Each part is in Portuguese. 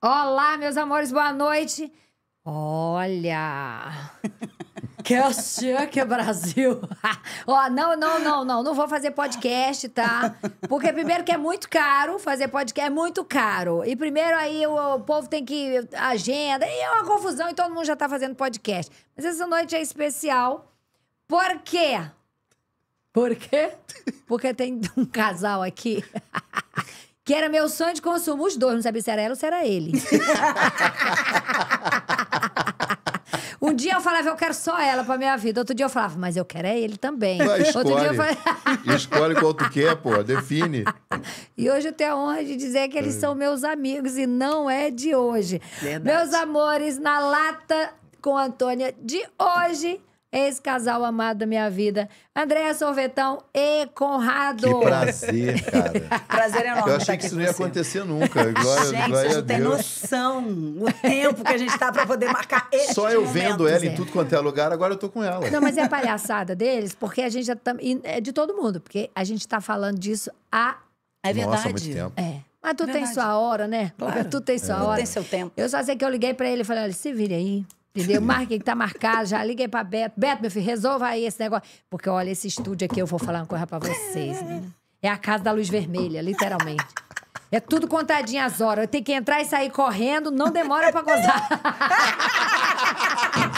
Olá, meus amores, boa noite. Olha! Quer que Brasil? Ó, não, não, não, não, não vou fazer podcast, tá? Porque primeiro que é muito caro, fazer podcast é muito caro. E primeiro aí o, o povo tem que agenda, e é uma confusão e todo mundo já tá fazendo podcast. Mas essa noite é especial. Por quê? Por quê? Porque tem um casal aqui Que era meu sonho de consumo, os dois. Não sabia se era ela ou se era ele. Um dia eu falava, eu quero só ela pra minha vida. Outro dia eu falava, mas eu quero é ele também. Vai, escolhe. Outro dia eu falava... escolhe qual tu quer, pô. Define. E hoje eu tenho a honra de dizer que eles é. são meus amigos e não é de hoje. Verdade. Meus amores, na lata com a Antônia de hoje Ex-casal amado da minha vida, Andréa Sorvetão e Conrado. Que prazer, cara. prazer enorme. Eu achei que isso não ia acontecer nunca. Glória, gente, glória a Deus. tem noção o tempo que a gente tá para poder marcar esse Só eu momento, vendo ela em tudo quanto é lugar, agora eu tô com ela. Não, mas é palhaçada deles, porque a gente já tá, é de todo mundo, porque a gente tá falando disso há É verdade. Nossa, muito tempo. É. Mas tu tem sua hora, né? Claro. Tu tem sua é. hora. Tu tem seu tempo. Eu só sei que eu liguei pra ele e falei: olha, se vire aí. Entendeu? Marquem que tá marcado, já liguei pra Beto. Beto, meu filho, resolva aí esse negócio. Porque, olha, esse estúdio aqui, eu vou falar uma coisa pra vocês, né? É a casa da luz vermelha, literalmente. É tudo contadinho as horas. Eu tenho que entrar e sair correndo, não demora pra gozar.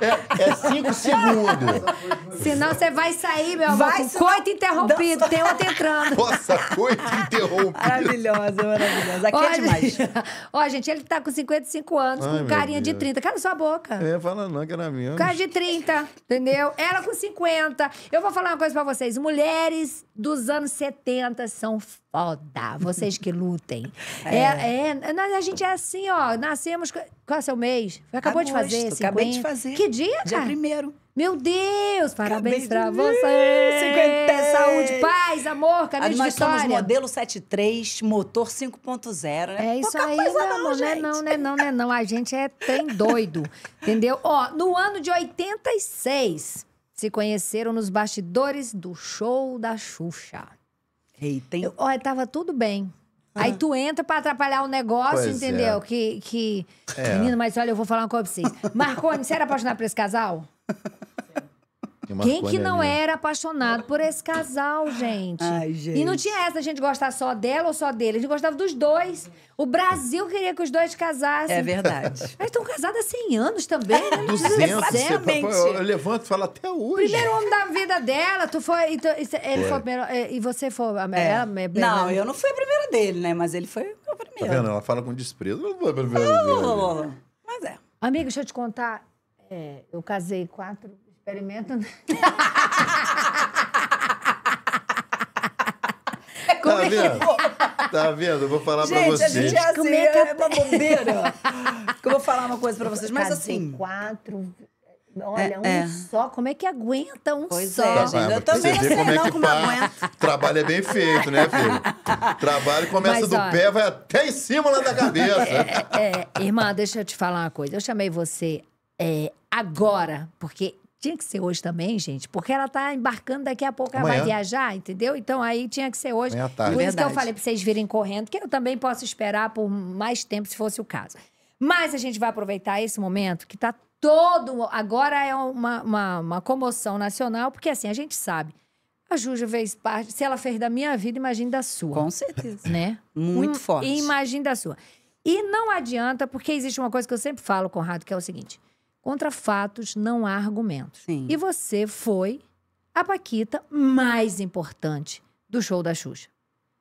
É, é, cinco segundos. Senão você vai sair, meu amor, vai, com coito interrompido. Tem outra entrando. Nossa, coito interrompido. Maravilhosa, maravilhosa. Aqui é Olha, é demais. Ó, gente, ele tá com 55 anos, Ai, com carinha Deus. de 30. Cala sua boca. É, fala não, que era minha. Cara de 30, entendeu? Ela com 50. Eu vou falar uma coisa pra vocês. Mulheres dos anos 70 são foda. Vocês que lutem. É. É, é, a gente é assim, ó. Nascemos... Qual é o seu mês? Acabou Agosto, de fazer, 50. Acabei de fazer. Que dia, cara? Dia primeiro. Meu Deus! Parabéns Acabei pra você! 50, é saúde, paz, amor, caminho Nós de vitória. Nós modelo 73, motor 5.0, né? É isso Pouca aí, meu amor. Não, é não, não é não, não é não. A gente é trem doido, entendeu? Ó, no ano de 86, se conheceram nos bastidores do show da Xuxa. Eita, hein? ó, tava tudo bem. Aí é. tu entra pra atrapalhar o negócio, Pois é. entendeu? é. Que, que... É. Menino, mas olha, eu vou falar uma coisa pra vocês. Marconi, você era apaixonado por esse casal? Quem que não era apaixonado por esse casal, gente? Ai, gente. E não tinha essa gente gostar só dela ou só dele. A gente gostava dos dois. O Brasil queria que os dois casassem. É verdade. Mas estão casados há 100 anos também, né? 200, tá eu levanto e falo até hoje. Primeiro homem da vida dela, tu foi... E, tu, ele foi. foi primeiro... É, e você foi... A, é. ela, é, não, eu não fui a primeira dele, né? Mas ele foi o tá primeiro. Tá vendo? Ela fala com desprezo. não foi a primeira oh, dele. Oh, oh. Mas é. Amiga, deixa eu te contar. É, eu casei quatro Experimenta. Né? É como tá é vendo? Tá vendo? Eu vou falar gente, pra vocês. Gente, a gente é assim, Como é, que... é uma bobeira. que eu vou falar uma coisa pra vocês, mas assim... Quatro... É, olha, é, um é. só, como é que aguenta um pois só? É, gente. Tá, eu também sei como é que como Trabalho é bem feito, né, filho? Trabalho começa Mas, do olha, pé, vai até em cima lá da cabeça. É, é, irmã, deixa eu te falar uma coisa. Eu chamei você agora, porque tinha que ser hoje também, gente, porque ela tá embarcando, daqui a pouco Amanhã. ela vai viajar, entendeu? Então aí tinha que ser hoje. É tarde. Por isso que eu falei para vocês virem correndo, que eu também posso esperar por mais tempo, se fosse o caso. Mas a gente vai aproveitar esse momento que tá todo. Agora é uma, uma, uma comoção nacional, porque assim, a gente sabe. A Júlia fez parte. Se ela fez da minha vida, imagine da sua. Com certeza. Né? Muito um, forte. Imagine da sua. E não adianta, porque existe uma coisa que eu sempre falo, Conrado, que é o seguinte: Contra fatos não há argumentos. Sim. E você foi a Paquita mais importante do show da Xuxa.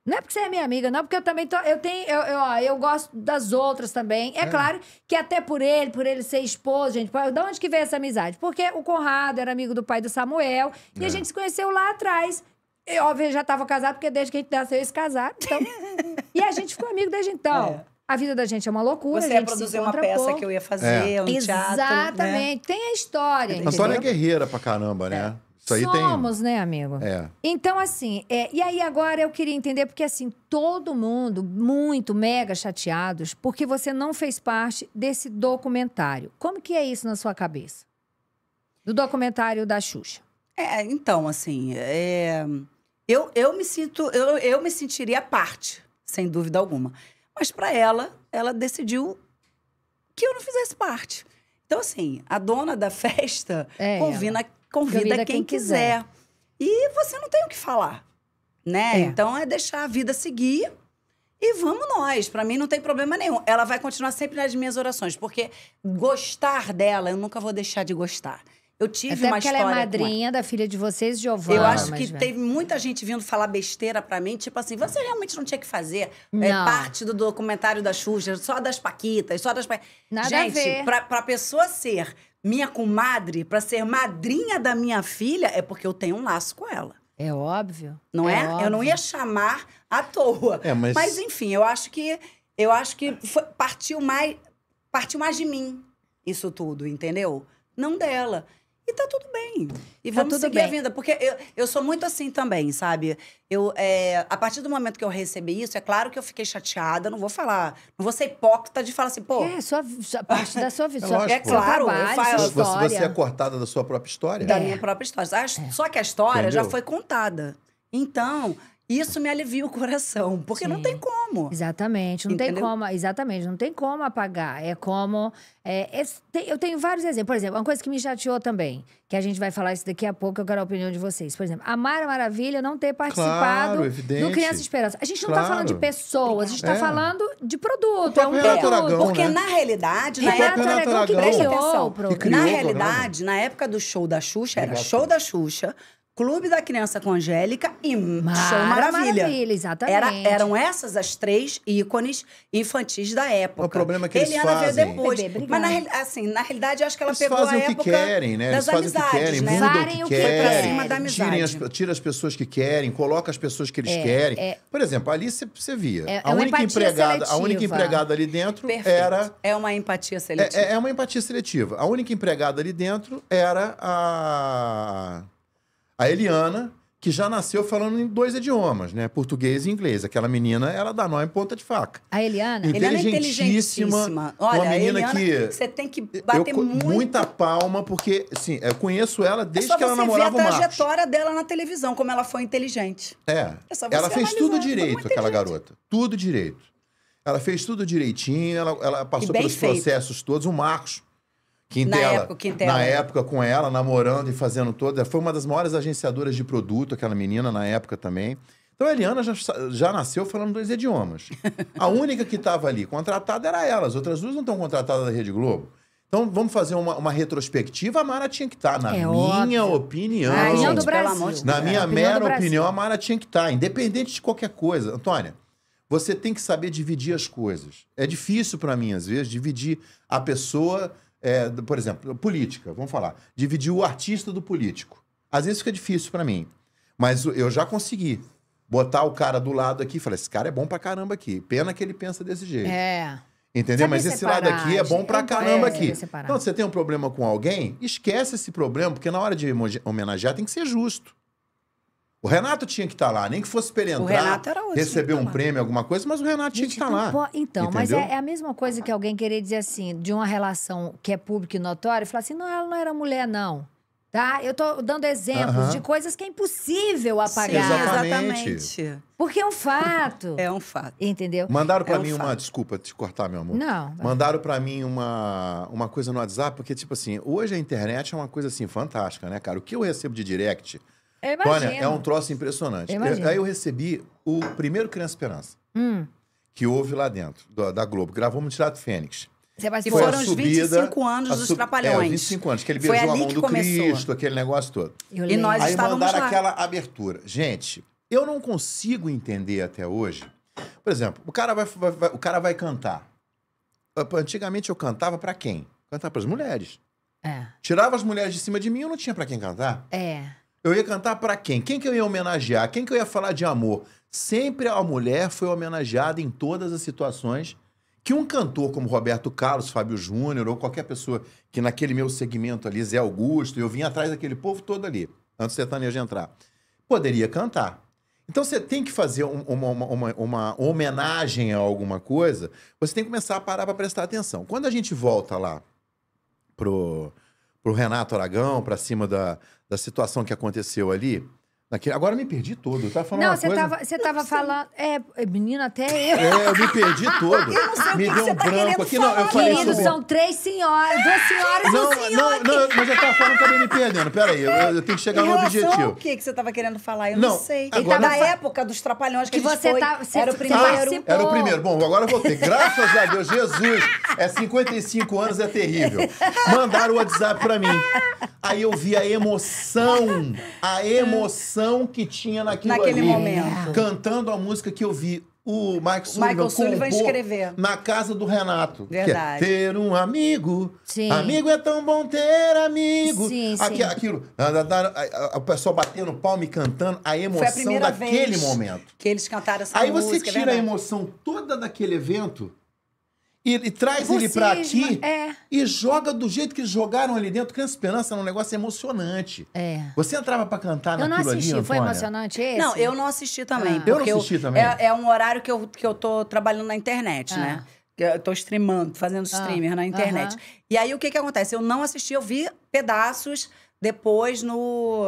Não é porque você é minha amiga, não, porque eu também tô. Eu tenho. Eu, eu, ó, eu gosto das outras também. É, é, claro que até por ele, por ele ser esposo, gente. de onde que veio essa amizade? Porque o Conrado era amigo do pai do Samuel e é. a gente se conheceu lá atrás. Eu, óbvio, já estava casado, porque desde que a gente nasceu, eles casaram. Então... e a gente ficou amigo desde então. É. A vida da gente é uma loucura. Você ia produzir uma peça pouco. que eu ia fazer, é. um né? Exatamente. Exatamente. Né? Tem a história. A história é guerreira pra caramba, né? É. Isso aí Somos, tem... né, amigo? É. Então, assim, é, e aí agora eu queria entender, porque assim, todo mundo muito, mega chateados, porque você não fez parte desse documentário. Como que é isso na sua cabeça? Do documentário da Xuxa. É, então, assim, é... eu, eu me sinto, eu, eu me sentiria parte, sem dúvida alguma. Mas para ela, ela decidiu que eu não fizesse parte. Então, assim, a dona da festa é, convida, convida, quem, quem quiser. quiser. E você não tem o que falar, né? É. Então, é deixar a vida seguir e vamos nós. Para mim, não tem problema nenhum. Ela vai continuar sempre nas minhas orações, porque gostar dela, eu nunca vou deixar de gostar. Eu tive Até uma história. Ela é madrinha da filha de vocês, Giovana. Eu acho que teve muita gente vindo falar besteira pra mim, tipo assim, você realmente não tinha que fazer É, parte do documentário da Xuxa, só das Paquitas, só das Paquitas. Nada gente, a ver. Pra, pra pessoa ser minha comadre, pra ser madrinha da minha filha, é porque eu tenho um laço com ela. É óbvio. Não é? é? Óbvio. Eu não ia chamar à toa. É, mas... mas enfim, eu acho que eu acho que foi, partiu mais partiu mais de mim isso tudo, entendeu? Não dela. E tá tudo bem. E tá vamos tudo seguir bem. a vida. Porque eu, eu sou muito assim também, sabe? Eu, é, a partir do momento que eu recebi isso, é claro que eu fiquei chateada. Não vou falar... Não vou ser hipócrita de falar assim, pô... É, sua, sua parte da sua vida. É, lógico, é claro. Trabalho, eu falo, você, você, é cortada da sua própria história. Da é. minha própria história. Só que a história Entendeu? já foi contada. Então, isso me alivia o coração, porque Sim. não tem como. Exatamente, não Entendeu? tem como, exatamente, não tem como apagar. É como. É, é, tem, eu tenho vários exemplos. Por exemplo, uma coisa que me chateou também, que a gente vai falar isso daqui a pouco, eu quero a opinião de vocês. Por exemplo, a Mara Maravilha não ter participado claro, do Criança Esperança. A gente não está falando de pessoas, a gente está é. falando de produto. É um produto. Aragão, porque né? na realidade, é na época. que na realidade, na época do show da Xuxa, era show da Xuxa Clube da Criança com Angélica e Show Maravilha. Maravilha exatamente. Era, eram essas as três ícones infantis da época. O problema é que eles Eliana fazem... veio depois. Bebê, mas, na, assim, na realidade, acho que ela eles pegou a época que querem, né? eles amizades, que querem, né? Mudam o que, o que querem. Pra cima da amizade. Tirem as, tira as pessoas que querem, coloca as pessoas que eles é, querem. É, Por exemplo, ali você via. É, a, é única empregada, a única empregada ali dentro Perfeito. era... É uma empatia é, é, seletiva. É, é uma empatia seletiva. A única empregada ali dentro era a... A Eliana, que já nasceu falando em dois idiomas, né? Português e inglês. Aquela menina, ela dá nó em ponta de faca. A Eliana? Eliana é inteligentíssima. Olha, uma menina Eliana, que... Você tem que bater eu, muito... Muita palma, porque, assim, eu conheço ela é desde é que ela namorava o Marcos. só você ver a trajetória dela na televisão, como ela foi inteligente. É. é ela fez tudo direito, aquela garota. Tudo direito. Ela fez tudo direitinho, ela, ela passou pelos feito. processos todos. O Marcos Quintela, na época, Quintela. Na época, com ela, namorando e fazendo toda. Foi uma das maiores agenciadoras de produto, aquela menina, na época também. Então a Eliana já, já nasceu falando dois idiomas. A única que estava ali contratada era ela, as outras duas não estão contratadas da Rede Globo. Então vamos fazer uma, uma retrospectiva, a Mara tinha que estar, tá, na é minha óbvio. opinião. Na, gente, é, do Brasil. na minha é, mera opinião, opinião, a Mara tinha que estar, tá, independente de qualquer coisa. Antônia, você tem que saber dividir as coisas. É difícil para mim, às vezes, dividir a pessoa é, por exemplo, política, vamos falar, dividir o artista do político. Às vezes fica difícil para mim, mas eu já consegui botar o cara do lado aqui e falar: esse cara é bom pra caramba aqui. Pena que ele pensa desse jeito. É. Entendeu? mas esse separar, lado aqui é bom pra então, caramba é, aqui. Então, você tem um problema com alguém, esquece esse problema, porque na hora de homenagear tem que ser justo. O Renato tinha que estar tá lá, nem que fosse para ele entrar, o Renato era receber um prêmio, alguma coisa, mas o Renato tinha que estar tá lá. Então, entendeu? mas é, é, a mesma coisa que alguém querer dizer assim, de uma relação que é pública e notória, falar assim, não, ela não era mulher, não. Tá? Eu tô dando exemplos uh -huh. de coisas que é impossível apagar. Sim, exatamente. Porque é um fato. é um fato. Entendeu? Mandaram para é mim uma... Desculpa te cortar, meu amor. Não. Mandaram para mim uma, uma coisa no WhatsApp, porque, tipo assim, hoje a internet é uma coisa, assim, fantástica, né, cara? O que eu recebo de direct... Olha, é um troço impressionante. Eu, aí eu recebi o primeiro Criança Esperança, hum. que houve lá dentro, da, da Globo. Gravou um Tirado Fênix. Sebastião, e foram os 25 anos dos sub... É, Trapalhões. É, 25 anos, que ele beijou a mão do começou. Cristo, aquele negócio todo. E nós Aí estávamos mandaram lá. aquela abertura. Gente, eu não consigo entender até hoje. Por exemplo, o cara vai, vai, vai o cara vai cantar. Antigamente eu cantava para quem? Cantava para as mulheres. É. Tirava as mulheres de cima de mim, eu não tinha para quem cantar. É eu ia cantar para quem? Quem que eu ia homenagear? Quem que eu ia falar de amor? Sempre a mulher foi homenageada em todas as situações que um cantor como Roberto Carlos, Fábio Júnior ou qualquer pessoa que naquele meu segmento ali, Zé Augusto, eu vim atrás daquele povo todo ali, antes de sertanejo entrar, poderia cantar. Então você tem que fazer uma, uma, uma, homenagem a alguma coisa, você tem que começar a parar para prestar atenção. Quando a gente volta lá pro, pro Renato Aragão, para cima da, da situação que aconteceu ali, Naquele... Agora me perdi todo. Eu tava falando não, você coisa... tava, você tava falando. É, é menino, até eu. É, eu me perdi todo. Eu não sei me o que deu que um tá branco aqui. Falar. Não, eu falei Querido, sobre... são três senhoras, duas senhoras não, e um senhor. Não, não, mas eu tava falando que eu me perdendo. Peraí, eu, eu tenho que chegar no objetivo. O que, que você tava querendo falar? Eu não, não sei. Agora, da época dos trapalhões que, que você foi, tá, você era o primeiro. Era o primeiro. Bom, agora eu voltei. Graças a Deus, Jesus. É 55 anos, é terrível. Mandaram o WhatsApp pra mim. Aí eu vi a emoção. A ah. emoção emoção que tinha naquilo Naquele ali, momento. Cantando a música que eu vi o Michael Sullivan, Michael Sullivan escrever. na casa do Renato. É verdade. É ter um amigo. Sim. Amigo é tão bom ter amigo. Sim, Aqui, sim. Aquilo. O pessoal batendo palma e cantando a emoção a daquele momento. Que eles cantaram essa Aí música. Aí é você tira é a emoção toda daquele evento e, e traz ele para aqui é. e joga do jeito que jogaram ali dentro. Criança Esperança era um negócio emocionante. É. Você entrava para cantar eu naquilo ali, Eu não assisti, ali, foi emocionante esse? Não, eu não assisti também. Ah. Eu não assisti eu, também. É, é, um horário que eu, que eu tô trabalhando na internet, né? ah. né? Eu tô streamando, fazendo ah. streamer ah. na internet. E aí, o que que acontece? Eu não assisti, eu vi pedaços depois no.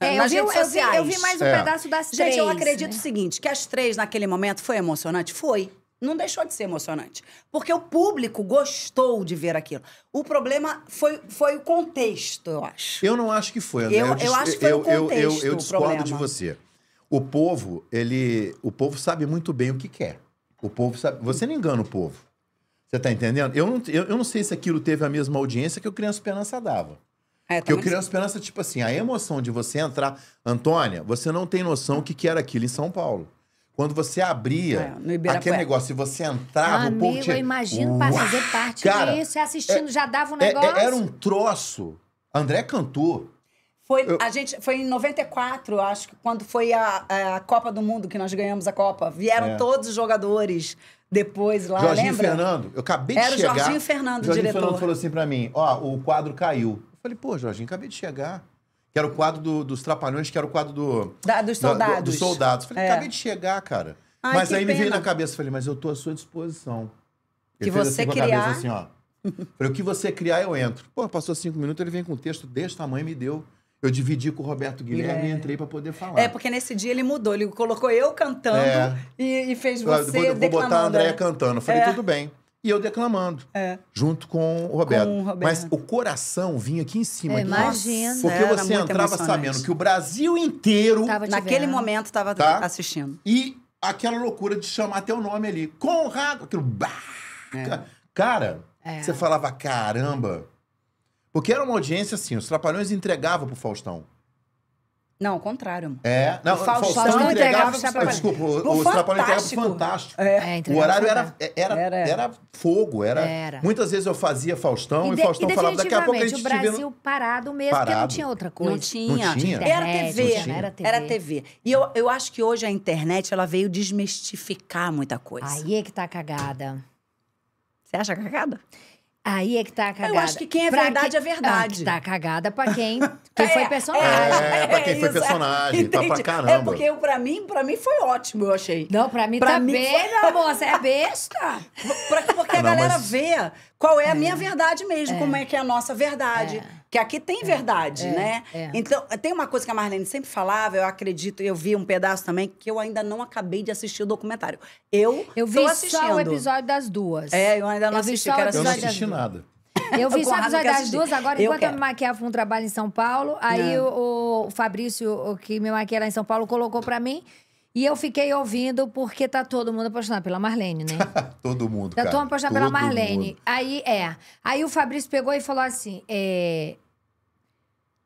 É, nas eu vi, redes sociais. Eu vi, eu vi mais um é. pedaço das Gente, três. Gente, eu acredito né? o seguinte: que as três naquele momento foi emocionante? Foi não deixou de ser emocionante. Porque o público gostou de ver aquilo. O problema foi, foi o contexto, eu acho. Eu não acho que foi. Né? Eu, eu, eu, acho que foi eu, o contexto. Eu, eu discordo de você. O povo, ele. O povo sabe muito bem o que quer. O povo sabe. Você não engana o povo. Você tá entendendo? Eu não, eu, eu não sei se aquilo teve a mesma audiência que o Criança Esperança dava. É, Porque o Criança Esperança, tipo assim, a emoção de você entrar. Antônia, você não tem noção o que, que era aquilo em São Paulo. Quando você abria é, aquele negócio, se você entrava, Amigo, o povo tinha... eu imagino para fazer parte cara, disso, é assistindo, é, já dava um é, é, negócio. É, era um troço. André cantou. Foi, eu... a gente, foi em 94, acho que, quando foi a, a Copa do Mundo que nós ganhamos a Copa. Vieram todos os jogadores depois lá, Jorginho lembra? Fernando, eu acabei de chegar... Era o Jorginho Fernando, Jorginho diretor. Jorginho Fernando falou assim para mim, ó, oh, o quadro caiu. Eu falei, pô, Jorginho, acabei de chegar que era o quadro do, dos Trapalhões, que era o quadro do, da, dos soldados. Da, do, soldados. Falei, é. acabei de chegar, cara. Ai, mas aí pena. me veio na cabeça, falei, mas eu tô à sua disposição. Ele que você assim, criar... Cabeça, assim, ó. falei, o que você criar, eu entro. Pô, passou cinco minutos, ele vem com um texto desse tamanho e me deu. Eu dividi com o Roberto Guilherme é. e entrei para poder falar. É, porque nesse dia ele mudou. Ele colocou eu cantando é. e, e, fez você Eu vou Vou botar a Andréia é. cantando. Falei, é. tudo bem e eu declamando. É. Junto com o, com o Roberto. Mas o coração vinha aqui em cima. É, aqui, imagina. Porque você entrava sabendo que o Brasil inteiro... naquele vendo. momento estava tá? assistindo. E aquela loucura de chamar teu nome ali. Conrado! Aquilo... Bah, é. Cara, é. você falava, caramba... Porque era uma audiência assim, os Trapalhões entregavam pro Faustão. Não, ao contrário. É? é, não, o Faustão, Faustão entregava, entregava os Trapalhões. Desculpa, o Trapalhões entregavam fantástico. É. é o horário era, era, era, era fogo. Era, era, Muitas vezes eu fazia Faustão e, de, e Faustão e falava, daqui a pouco a gente o Brasil vendo... parado mesmo, parado. porque não tinha outra coisa. Não tinha. Não tinha. era, TV. Não tinha. era TV. Era TV. E eu, eu acho que hoje a internet ela veio desmistificar muita coisa. Aí é que tá a cagada. Você acha cagada? Aí é que tá a cagada. Eu acho que quem é pra verdade que... é verdade. Ah, que tá a cagada pra quem, quem é, foi personagem. É, é, pra quem foi é. personagem. Entendi. Tá pra é, caramba. É porque eu, pra, mim, pra mim foi ótimo, eu achei. Não, pra mim pra tá mim bem, foi... não, moça. É besta. pra, porque a Não, galera mas... vê qual é a minha é. verdade mesmo, como é que é a nossa verdade que aqui tem é, verdade, é, né? É, Então, tem uma coisa que a Marlene sempre falava, eu acredito, eu vi um pedaço também, que eu ainda não acabei de assistir o documentário. Eu Eu vi só o episódio das duas. É, eu ainda não eu assisti. Vi eu não assisti nada. Eu vi só o episódio das duas, agora, eu enquanto quero. eu me maquiava pra um trabalho em São Paulo, aí é. o, o, Fabrício, que me maquia lá em São Paulo, colocou pra mim... E eu fiquei ouvindo porque tá todo mundo apaixonado pela Marlene, né? todo mundo, tá cara. Todo apaixonado todo pela Marlene. Mundo. Aí, é. Aí o Fabrício pegou e falou assim, é,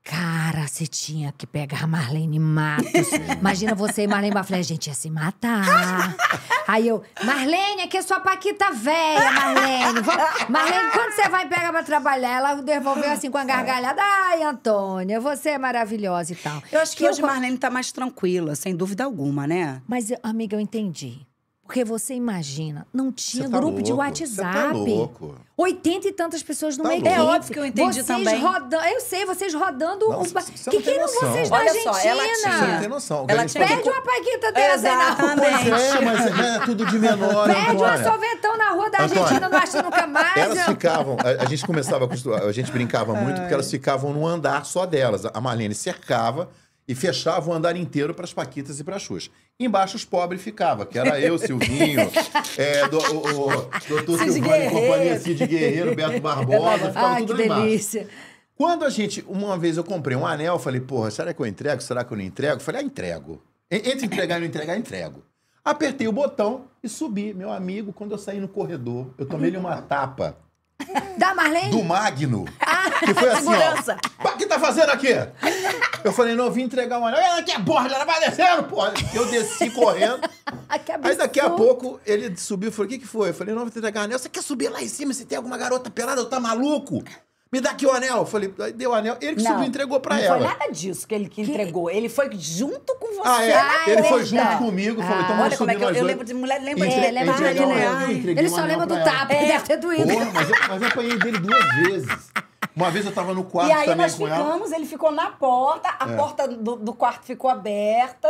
Cara, você tinha que pegar a Marlene Matos. É. Imagina você e Marlene Matos. a gente, ia se matar. Aí eu, Marlene, aqui é sua Paquita velha, Marlene. Marlene, quando você vai pegar pra trabalhar? Ela devolveu assim com a gargalhada. Ai, Antônia, você é maravilhosa e tal. Eu acho que, hoje eu... Marlene tá mais tranquila, sem dúvida alguma, né? Mas, amiga, eu entendi. Porque você imagina, não tinha tá grupo louco, de tá WhatsApp. Tá louco. 80 e tantas pessoas numa tá equipe. É óbvio que eu entendi vocês também. Rodando, eu sei, vocês rodando. o... que que não vocês Olha da Argentina? Só, ela tinha. Você não tem noção. Ela tinha Pede que... uma paquita dessa aí na rua. Pois é, mas é tudo de menor. Pede Antônia. uma solventão na rua da Argentina, Antônia. não acha nunca mais. Elas ficavam, a, a gente começava a, a gente brincava muito porque elas ficavam num andar só delas. A Marlene cercava e fechava o andar inteiro para as paquitas e para Xuxa. Embaixo os pobres ficava, que era eu, Silvinho, é, do, o, o doutor Silvani Companhia, Cid Guerreiro, Beto é, Barbosa, ficava ah, tudo que delícia. embaixo. Quando a gente, uma vez eu comprei um anel, falei, porra, será que eu entrego? Será que eu não entrego? Falei, ah, entrego. Entre entregar e não entregar, entrego. Apertei o botão e subi. Meu amigo, quando eu saí no corredor, eu tomei-lhe uma tapa da Marlene? Do Magno. Ah, que foi assim, Segurança. ó. O que tá fazendo aqui? Eu falei, não, eu vim entregar uma... Ela aqui a borda, tá ela vai descendo, porra. Eu desci correndo. Ah, Aí daqui a pouco ele subiu e falou, o que que foi? Eu falei, não, eu vim entregar uma anel. Você quer subir lá em cima se tem alguma garota pelada? Eu tá maluco? Me dá aqui o anel. Eu falei, deu o anel. Ele que não, subiu entregou pra não ela. Não foi nada disso que ele que entregou. Ele foi junto com você. Ah, é? Ah, ele foi junto comigo. Então ah, falei, então olha como é que eu, eu lembro de mulher. Lembra é, lembra de mulher. Ele só lembra do tapa, é. deve ter doído. Porra, mas, eu, mas eu apanhei dele duas vezes. Uma vez eu tava no quarto e aí nós ficamos, ele ficou na porta, a é. porta do, do quarto ficou aberta.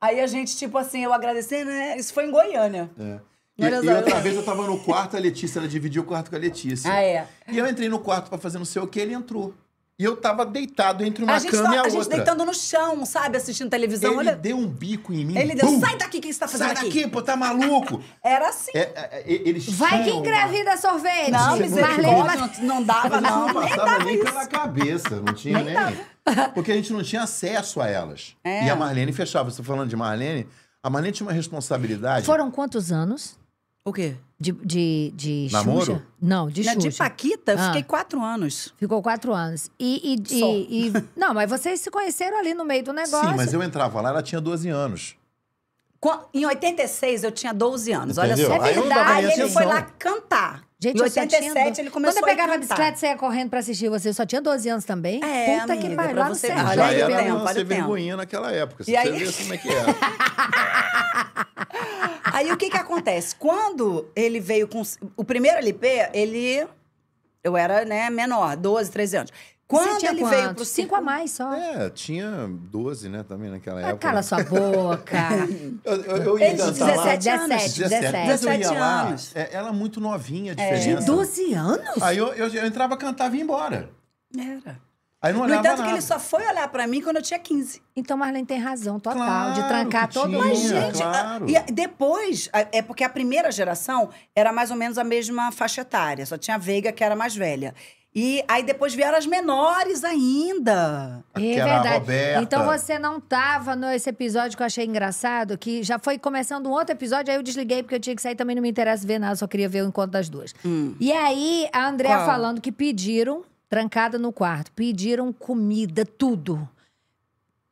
Aí a gente, tipo assim, eu agradecendo, né? Isso foi em Goiânia. É. E, e outra vez eu tava no quarto, a Letícia, ela dividiu o quarto com a Letícia. Ah, é. E eu entrei no quarto para fazer não sei o que, ele entrou. E eu tava deitado entre uma cama tá, e a, a tá, outra. A gente deitando no chão, sabe? Assistindo televisão. Ele Olha... deu um bico em mim. Ele deu, Bum! sai daqui, quem que você tá fazendo Sai aqui? daqui, pô, tá maluco. Era assim. É, é, é eles Vai que engravida sorvete. Não, misericórdia, não, não dava, não. Não passava nem pela cabeça, não tinha nem... nem... Porque a gente não tinha acesso a elas. É. E a Marlene fechava. Você tá falando de Marlene, a Marlene tinha uma responsabilidade... Foram quantos anos? O quê? De, de, de Namoro? Xuxa. Não, de Na, Xuxa. De Paquita, eu ah. fiquei quatro anos. Ficou quatro anos. E, e, e, e Não, mas vocês se conheceram ali no meio do negócio. Sim, mas eu entrava lá, ela tinha 12 anos. Em 86, eu tinha 12 anos, Entendeu? olha só. É verdade. Aí, ele assim, foi lá cantar. Gente, em 87, tinha... ele começou a Quando eu pegava a, bicicleta e saia correndo pra assistir você, só tinha 12 anos também? É, Puta amiga, que pariu, lá no você... Serra. Né, Já era tempo, você vergonhinha naquela época, você e aí... vê assim como é que era. Aí o que que acontece? Quando ele veio com. O primeiro LP, ele. Eu era, né, menor, 12, 13 anos. Quando ele quantos? veio pro Cinco a mais só. É, tinha 12, né, também naquela ah, época. cala sua boca. eu, eu, eu ia Eles, 17 lá. anos. 17, 17. 17 eu ia anos. Lá, ela é muito novinha, diferente. É. De 12 anos? Aí eu, eu, eu entrava, cantava e ia embora. Era. Aí não olhava No entanto, nada. que ele só foi olhar pra mim quando eu tinha 15. Então Marlene tem razão total claro de trancar todo mundo. Mas, gente, claro. a, e depois, a, é porque a primeira geração era mais ou menos a mesma faixa etária, só tinha a Veiga que era mais velha. E aí depois vieram as menores ainda. É verdade. Roberta. Então você não tava nesse episódio que eu achei engraçado, que já foi começando um outro episódio, aí eu desliguei porque eu tinha que sair também, não me interessa ver nada, só queria ver o encontro das duas. Hum. E aí a Andrea Qual? falando que pediram trancada no quarto, pediram comida, tudo.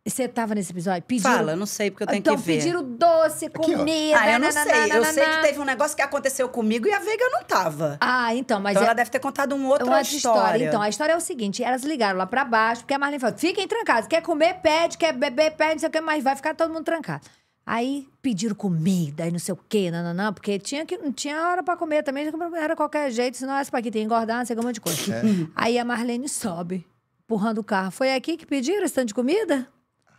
Você tava nesse episódio? Pediram... Fala, não sei, porque eu tenho então, que ver. Então, pediram doce, comida... Aqui, ah, eu não sei. eu sei que teve um negócio que aconteceu comigo e a Veiga não tava. Ah, então, mas... Então, é... ela deve ter contado um outro outra história. história. Então, a história é o seguinte. Elas ligaram lá pra baixo, porque a Marlene falou, fiquem trancados. Quer comer, pede. Quer beber, pede. Não sei o que, mais. vai ficar todo mundo trancado. Aí pediram comida e não sei o quê, não, não, não porque tinha que, não tinha hora para comer também, era qualquer jeito, senão essa paquita ia engordar, não sei um monte de coisa. É. Aí a Marlene sobe, empurrando o carro. Foi aqui que pediram esse tanto de comida?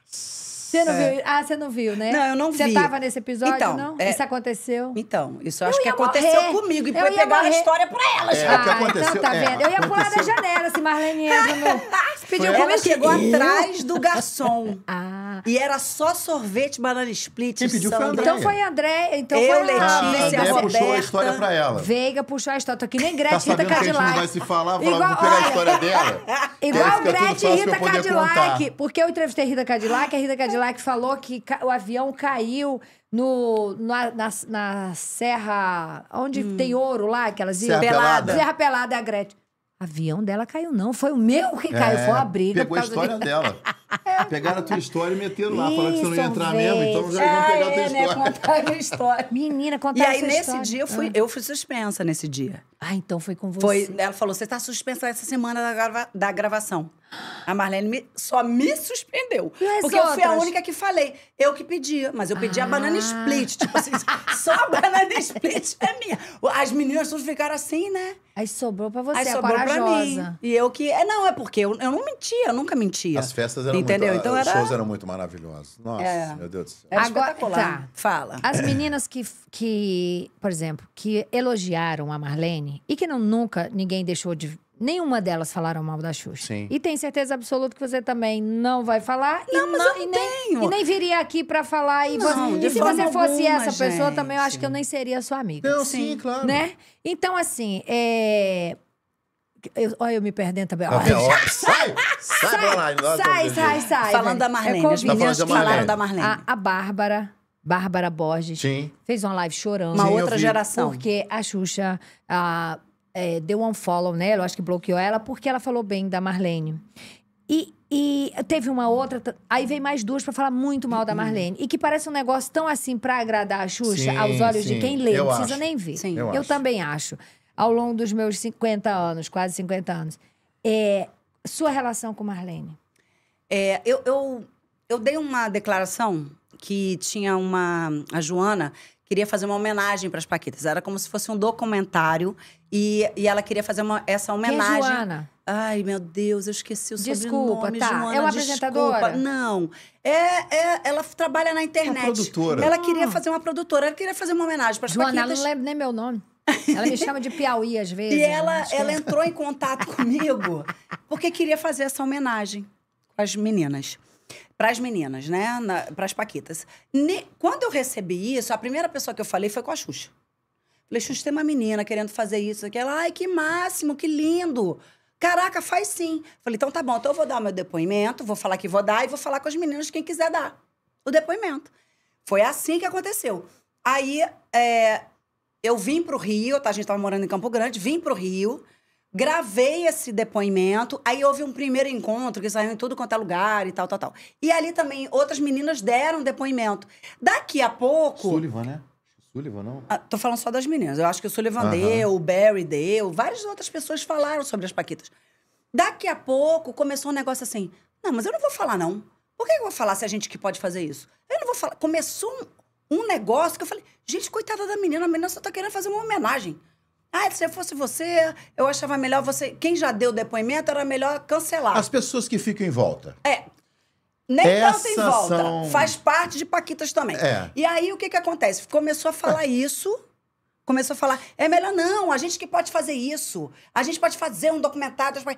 Sim. Você não é. viu? Ah, você não viu, né? Não, eu não vi. Você tava nesse episódio, então, não? É... Isso aconteceu? Então, isso eu acho que aconteceu morrer. comigo. E foi pegar morrer. a história pra elas. É, é ah, que aconteceu, então tá é, vendo? Eu ia pular aconteceu. da janela se Marlene entra no... Pediu ela que... chegou atrás do garçom. ah. E era só sorvete, banana split. Quem pediu foi a Então foi a Andréia. Então eu, foi Letícia, ah, a puxou a história pra ela. Veiga puxou a história. Tô tá que nem Gretchen tá Rita Cadillac. a gente vai se falar, vou pegar a história dela. Igual Gretchen Rita Cadillac. Porque eu entrevistei Rita Cadillac, a Rita Cadillac lá que falou que o avião caiu no, na, na, na serra. Onde hum. tem ouro lá, aquelas Serra Pelada. Serra Pelada, a Gretchen. Avião dela caiu, não. Foi o meu que caiu, é, foi a briga. Pegou a história dela. Pegaram a tua história e meteram lá. Falaram que você não ia entrar mesmo, então já vão ah, pegar a tua é, né? história. Né? Contaram a história. Menina, contaram a história. E aí, nesse dia, eu fui, ah. eu fui suspensa nesse dia. Ah, então foi com você. Foi, ela falou, você está suspensa essa semana da, grava, da gravação. A Marlene me, só me suspendeu. Porque outras? eu fui a única que falei. Eu que pedi, mas eu pedi ah. a banana split. Tipo assim, só a banana split é minha. As meninas todas ficaram assim, né? Aí sobrou pra você, Aí sobrou corajosa. pra mim. E eu que. É, não, é porque eu, eu não mentia, eu nunca mentia. As festas eram Entendeu? Muito, ah, então era... Os shows eram muito maravilhosos. Nossa, é. meu Deus do céu. Era Agora, tá. Fala. As meninas que, que, por exemplo, que elogiaram a Marlene e que não, nunca ninguém deixou de Nenhuma delas falaram mal da Xuxa. Sim. E tem certeza absoluta que você também não vai falar. Não, e mas não, eu não e nem, tenho. E nem viria aqui para falar. E, não, você, e se você fosse alguma, essa gente. pessoa também, eu acho que eu nem seria sua amiga. Eu sim, sim claro. Né? Então, assim, é... Eu, olha, eu me perdendo também. sai! Sai, sai pra lá. Sai, sai, sai. Falando da Marlene. É as meninas tá falando da Marlene. falaram da Marlene. A, a Bárbara, Bárbara Borges, Sim. fez uma live chorando. Uma Sim, outra geração. Porque a Xuxa a, é, deu um follow nela, eu acho que bloqueou ela, porque ela falou bem da Marlene. E, e teve uma outra, aí veio mais duas para falar muito mal da uhum. Marlene. E que parece um negócio tão assim para agradar a Xuxa sim, aos olhos sim, de quem lê, não precisa acho. nem ver. Sim, eu, eu também acho ao longo dos meus 50 anos, quase 50 anos. É, sua relação com Marlene? É, eu, eu, eu dei uma declaração que tinha uma. A Joana queria fazer uma homenagem para as Paquitas. Era como se fosse um documentário e, e ela queria fazer uma, essa homenagem. Quem é Joana? Ai, meu Deus, eu esqueci o desculpa, sobrenome. Tá. Joana, é uma desculpa. apresentadora? Não. É, é, ela trabalha na internet. É uma produtora. Ela queria ah. fazer uma produtora, ela queria fazer uma homenagem para as Joana, Paquitas. Joana, não lembro nem meu nome. Ela me chama de Piauí às vezes. E né? ela, ela entrou em contato comigo porque queria fazer essa homenagem com as meninas. Para as meninas, né? Para as Paquitas. Ne... Quando eu recebi isso, a primeira pessoa que eu falei foi com a Xuxa. Falei, Xuxa, tem uma menina querendo fazer isso. Aquela, ai, que máximo, que lindo. Caraca, faz sim. Falei, então tá bom, então eu vou dar o meu depoimento, vou falar que vou dar e vou falar com as meninas quem quiser dar o depoimento. Foi assim que aconteceu. Aí, é, eu vim para o Rio, tá? A gente estava morando em Campo Grande, vim para o Rio, gravei esse depoimento, aí houve um primeiro encontro que saiu em tudo quanto é lugar e tal, tal, tal. E ali também outras meninas deram depoimento. Daqui a pouco. Sullivan, né? Sullivan, não? Ah, tô falando só das meninas. Eu acho que o Sullivan deu, o Barry deu, várias outras pessoas falaram sobre as Paquitas. Daqui a pouco começou um negócio assim: não, mas eu não vou falar, não. Por que eu vou falar se a gente que pode fazer isso? Eu não vou falar. Começou um um negócio que eu falei, gente, coitada da menina, a menina só tá querendo fazer uma homenagem. Ah, se eu fosse você, eu achava melhor você. Quem já deu depoimento era melhor cancelar. As pessoas que ficam em volta. É. Nem tanto em volta. São... Faz parte de Paquitas também. É. E aí o que, que acontece? Começou a falar ah. isso começou a falar: é melhor não, a gente que pode fazer isso, a gente pode fazer um documentário. Aí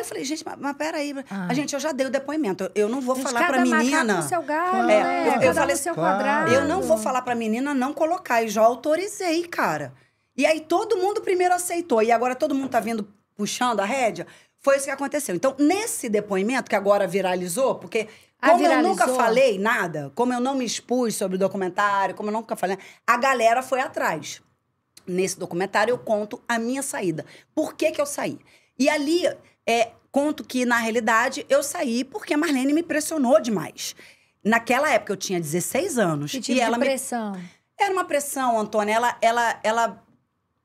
eu falei, gente, mas, mas peraí, ah. a gente, eu já dei o depoimento. Eu não vou gente, falar pra menina. Seu galho, é, né? eu, eu falei, seu quadrado. eu não vou falar pra menina não colocar, e já autorizei, cara. E aí todo mundo primeiro aceitou, e agora todo mundo tá vindo puxando a rédea. Foi isso que aconteceu. Então, nesse depoimento, que agora viralizou, porque ah, como viralizou. eu nunca falei nada, como eu não me expus sobre o documentário, como eu nunca falei, a galera foi atrás nesse documentário, eu conto a minha saída. Por que, que eu saí? E ali é, conto que, na realidade, eu saí porque a Marlene me pressionou demais. Naquela época, eu tinha 16 anos. Que tipo e ela pressão? Me... Era uma pressão, Antônia. Ela, ela, ela,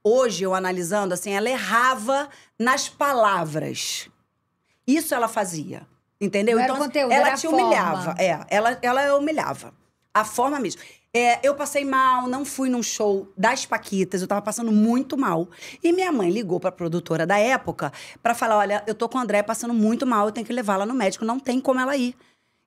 hoje, eu analisando, assim, ela errava nas palavras. Isso ela fazia. Entendeu? Não então, conteúdo, ela te humilhava. É, ela, ela humilhava. A forma mesmo. É, eu passei mal, não fui num show das Paquitas, eu tava passando muito mal. E minha mãe ligou pra produtora da época para falar: olha, eu tô com a André passando muito mal, eu tenho que levá-la no médico, não tem como ela ir.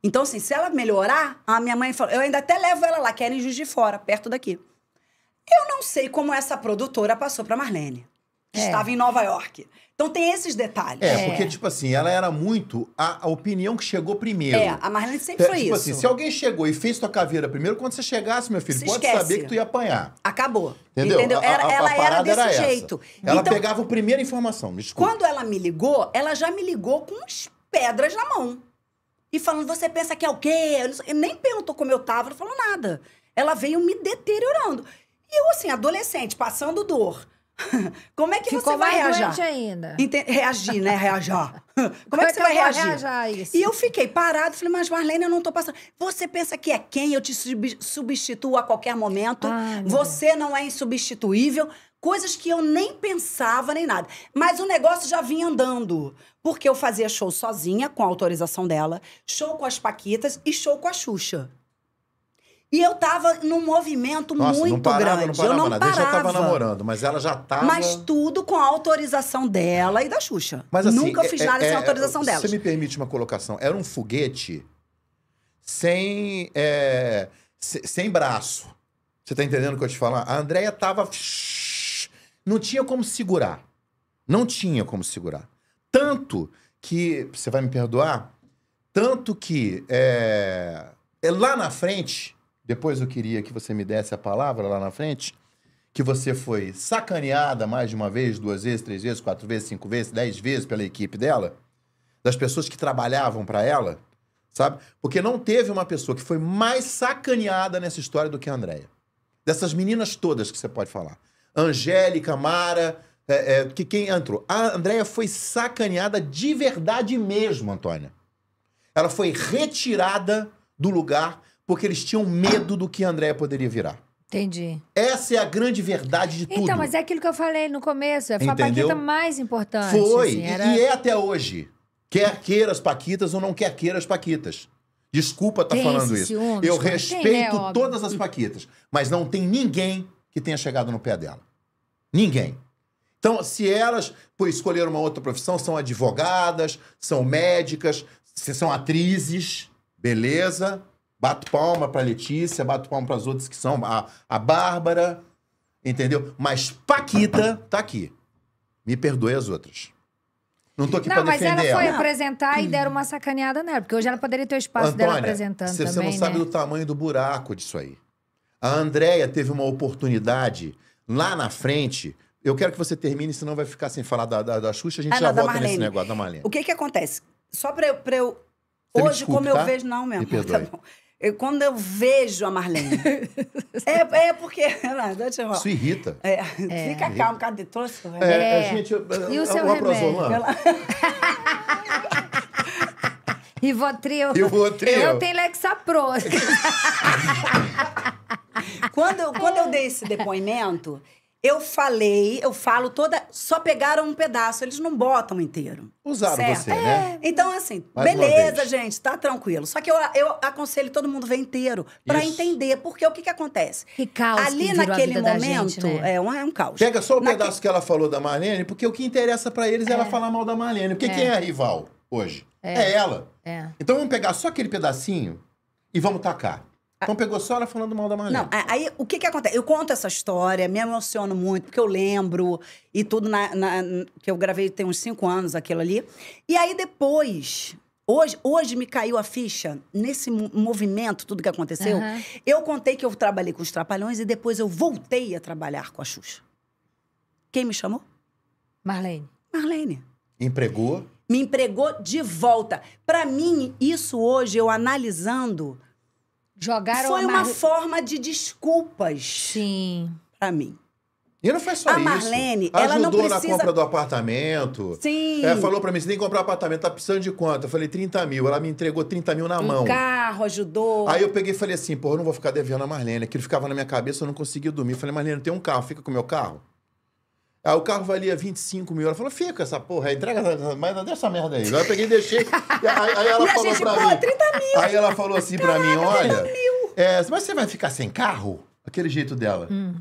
Então, assim, se ela melhorar, a minha mãe falou: eu ainda até levo ela lá, querem é Juiz de Fora, perto daqui. Eu não sei como essa produtora passou pra Marlene, que é. estava em Nova York. Então tem esses detalhes. É, é, porque, tipo assim, ela era muito a, a opinião que chegou primeiro. É, a Marlene sempre é, foi tipo isso. Assim, se alguém chegou e fez tua caveira primeiro, quando você chegasse, meu filho, Se pode esquece. saber que tu ia apanhar. Acabou. Entendeu? Entendeu? Era- A- a- a ela era desse jeito. Ela Então- pegava a primeira informação, me desculpa. Quando ela me ligou, ela já me ligou com as pedras na mão. E falando, você pensa que é o quê? Eu nem perguntou como eu tava, não falou nada. Ela veio me deteriorando. E eu, assim, adolescente, passando dor, Como é que Ficou você vai reagir? ainda. Ente... Reagir, né? Reajar. Como, Como é que, é que você vai reagir? reagir a isso? E eu fiquei parado, falei, mas Marlene, eu não tô passando. Você pensa que é quem? Eu te substituo a qualquer momento. Ai, você Deus. não é insubstituível. Coisas que eu nem pensava nem nada. Mas o negócio já vinha andando. Porque eu fazia show sozinha, com a autorização dela, show com as Paquitas e show com a Xuxa. E eu tava num movimento Nossa, muito não parava, grande. Não parava, eu não parava. eu tava namorando, mas ela já tava... Mas tudo com a autorização dela e da Xuxa. Mas assim... Nunca é, fiz nada é, sem é, autorização dela. Você me permite uma colocação. Era um foguete sem... É, sem braço. Você tá entendendo o que eu te falar? A Andrea tava... Não tinha como segurar. Não tinha como segurar. Tanto que, você vai me perdoar, tanto que é, é lá na frente depois eu queria que você me desse a palavra lá na frente, que você foi sacaneada mais de uma vez, duas vezes, três vezes, quatro vezes, cinco vezes, dez vezes pela equipe dela, das pessoas que trabalhavam para ela, sabe? Porque não teve uma pessoa que foi mais sacaneada nessa história do que a Andréia. Dessas meninas todas que você pode falar. Angélica, Mara, é, é, que quem entrou? A Andréia foi sacaneada de verdade mesmo, Antônia. Ela foi retirada do lugar porque eles tinham medo do que André poderia virar. Entendi. Essa é a grande verdade de então, tudo. Então, mas é aquilo que eu falei no começo. É a Paquita mais importante. Foi, assim, era... e é até hoje. Quer queiras Paquitas ou não quer queiras Paquitas. Desculpa estar tá falando isso. eu respeito tem, né, todas as Paquitas, mas não tem ninguém que tenha chegado no pé dela. Ninguém. Então, se elas, por escolher uma outra profissão, são advogadas, são médicas, são atrizes, beleza? Bato palma pra Letícia, bato palma pras outras que são. A, a Bárbara, entendeu? Mas Paquita tá aqui. Me perdoe as outras. Não tô aqui não, pra defender ela. Não, mas ela foi apresentar e deram uma sacaneada nela, porque hoje ela poderia ter o espaço Antônia, dela apresentando você, também, Você não né? sabe do tamanho do buraco disso aí. A Andréia teve uma oportunidade lá na frente... Eu quero que você termine, senão vai ficar sem falar da, da, da Xuxa, a gente ah, já não, volta nesse negócio da Malena. O que que acontece? Só pra eu... Pra eu... hoje, desculpe, como tá? eu vejo... Não, mesmo. amor, Tá bom. Eu, quando eu vejo a Marlene. é, é porque. Não, Isso irrita. É, é. Fica calmo, cara de trouxa. É, é, é. gente. E o seu remédio? Ela... Rivotril. Rivotril. Eu é tenho Lexapro. quando, eu, quando eu dei esse depoimento, eu falei, eu falo toda. Só pegaram um pedaço, eles não botam inteiro. Usaram certo? você, né? É, então, assim, Mais beleza, gente, tá tranquilo. Só que eu, eu aconselho todo mundo ver inteiro para entender, porque o que, que acontece? Que caos Ali que naquele momento, gente, né? é, um, é um caos. Pega só o Naque... pedaço que ela falou da Marlene, porque o que interessa para eles é, é ela falar mal da Marlene. Porque é. quem é a rival hoje? É, é ela. É. Então vamos pegar só aquele pedacinho e vamos tacar. Então pegou só ela falando mal da Marlene. Não, aí o que que acontece? Eu conto essa história, me emociono muito, porque eu lembro e tudo na, na, que eu gravei tem uns cinco anos, aquilo ali. E aí depois, hoje, hoje me caiu a ficha nesse movimento, tudo que aconteceu. Uhum. Eu contei que eu trabalhei com os Trapalhões e depois eu voltei a trabalhar com a Xuxa. Quem me chamou? Marlene. Marlene. Empregou? Me empregou de volta. Para mim, isso hoje, eu analisando Jogaram Foi uma forma de desculpas. Sim. Pra mim. E não foi só isso a Marlene, isso. Ajudou ela não precisa... na compra do apartamento. Sim. Ela falou para mim, você tem que comprar apartamento, tá precisando de quanto? Eu falei, 30 mil. Ela me entregou 30 mil na um mão. carro, ajudou. Aí eu peguei e falei assim, pô, eu não vou ficar devendo a Marlene. Aquilo ficava na minha cabeça, eu não conseguia dormir. Eu falei, Marlene, tem um carro, fica com o meu carro. Aí ah, o carro valia 25 mil. Ela falou, fica com essa porra, entrega essa, mas deixa essa merda aí. Aí eu peguei deixei. e aí, aí ela e falou gente, pra pô, mim. 30 mil. Aí ela falou assim Caraca, pra mim: olha. É, mas você vai ficar sem carro? Aquele jeito dela. Hum.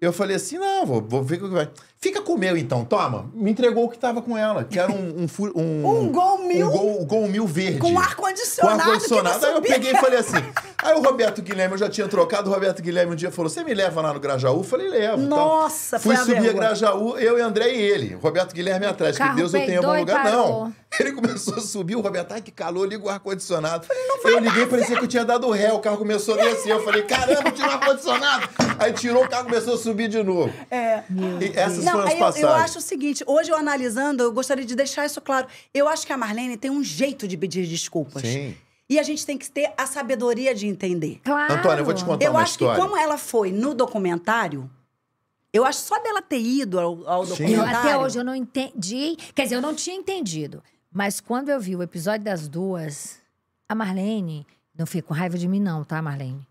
Eu falei assim: não, vou, vou ver o que vai. Fica com o meu então, toma. Me entregou o que tava com ela, que era um... Um, um, Um Gol Mil? Um gol, um gol mil verde. Com ar-condicionado. Com ar-condicionado. Aí eu peguei e falei assim. Aí o Roberto Guilherme, eu já tinha trocado, o Roberto Guilherme um dia falou: você me leva lá no Grajaú? Eu falei, levo. Tá. Nossa, foi Fui subir a Grajaú, eu e André e ele. Roberto Guilherme atrás, que Deus eu tenha bom lugar. Não. Ele começou a subir, o Roberto, ai que calor, liga o ar-condicionado. Eu liguei, parecia que eu tinha dado ré, o carro começou a descer. Assim, eu falei, caramba, tirou o ar-condicionado. Aí tirou, o carro começou a subir de novo. É. E essas não, foram as eu, eu acho o seguinte, hoje eu analisando, eu gostaria de deixar isso claro. Eu acho que a Marlene tem um jeito de pedir desculpas. Sim. E a gente tem que ter a sabedoria de entender. Claro. Antônio, eu vou te contar eu uma história. Eu acho que como ela foi no documentário, eu acho só dela ter ido ao, ao documentário... até hoje eu não entendi... Quer dizer, eu não tinha entendido. Mas quando eu vi o episódio das duas, a Marlene... Não fica com raiva de mim não, tá, Marlene?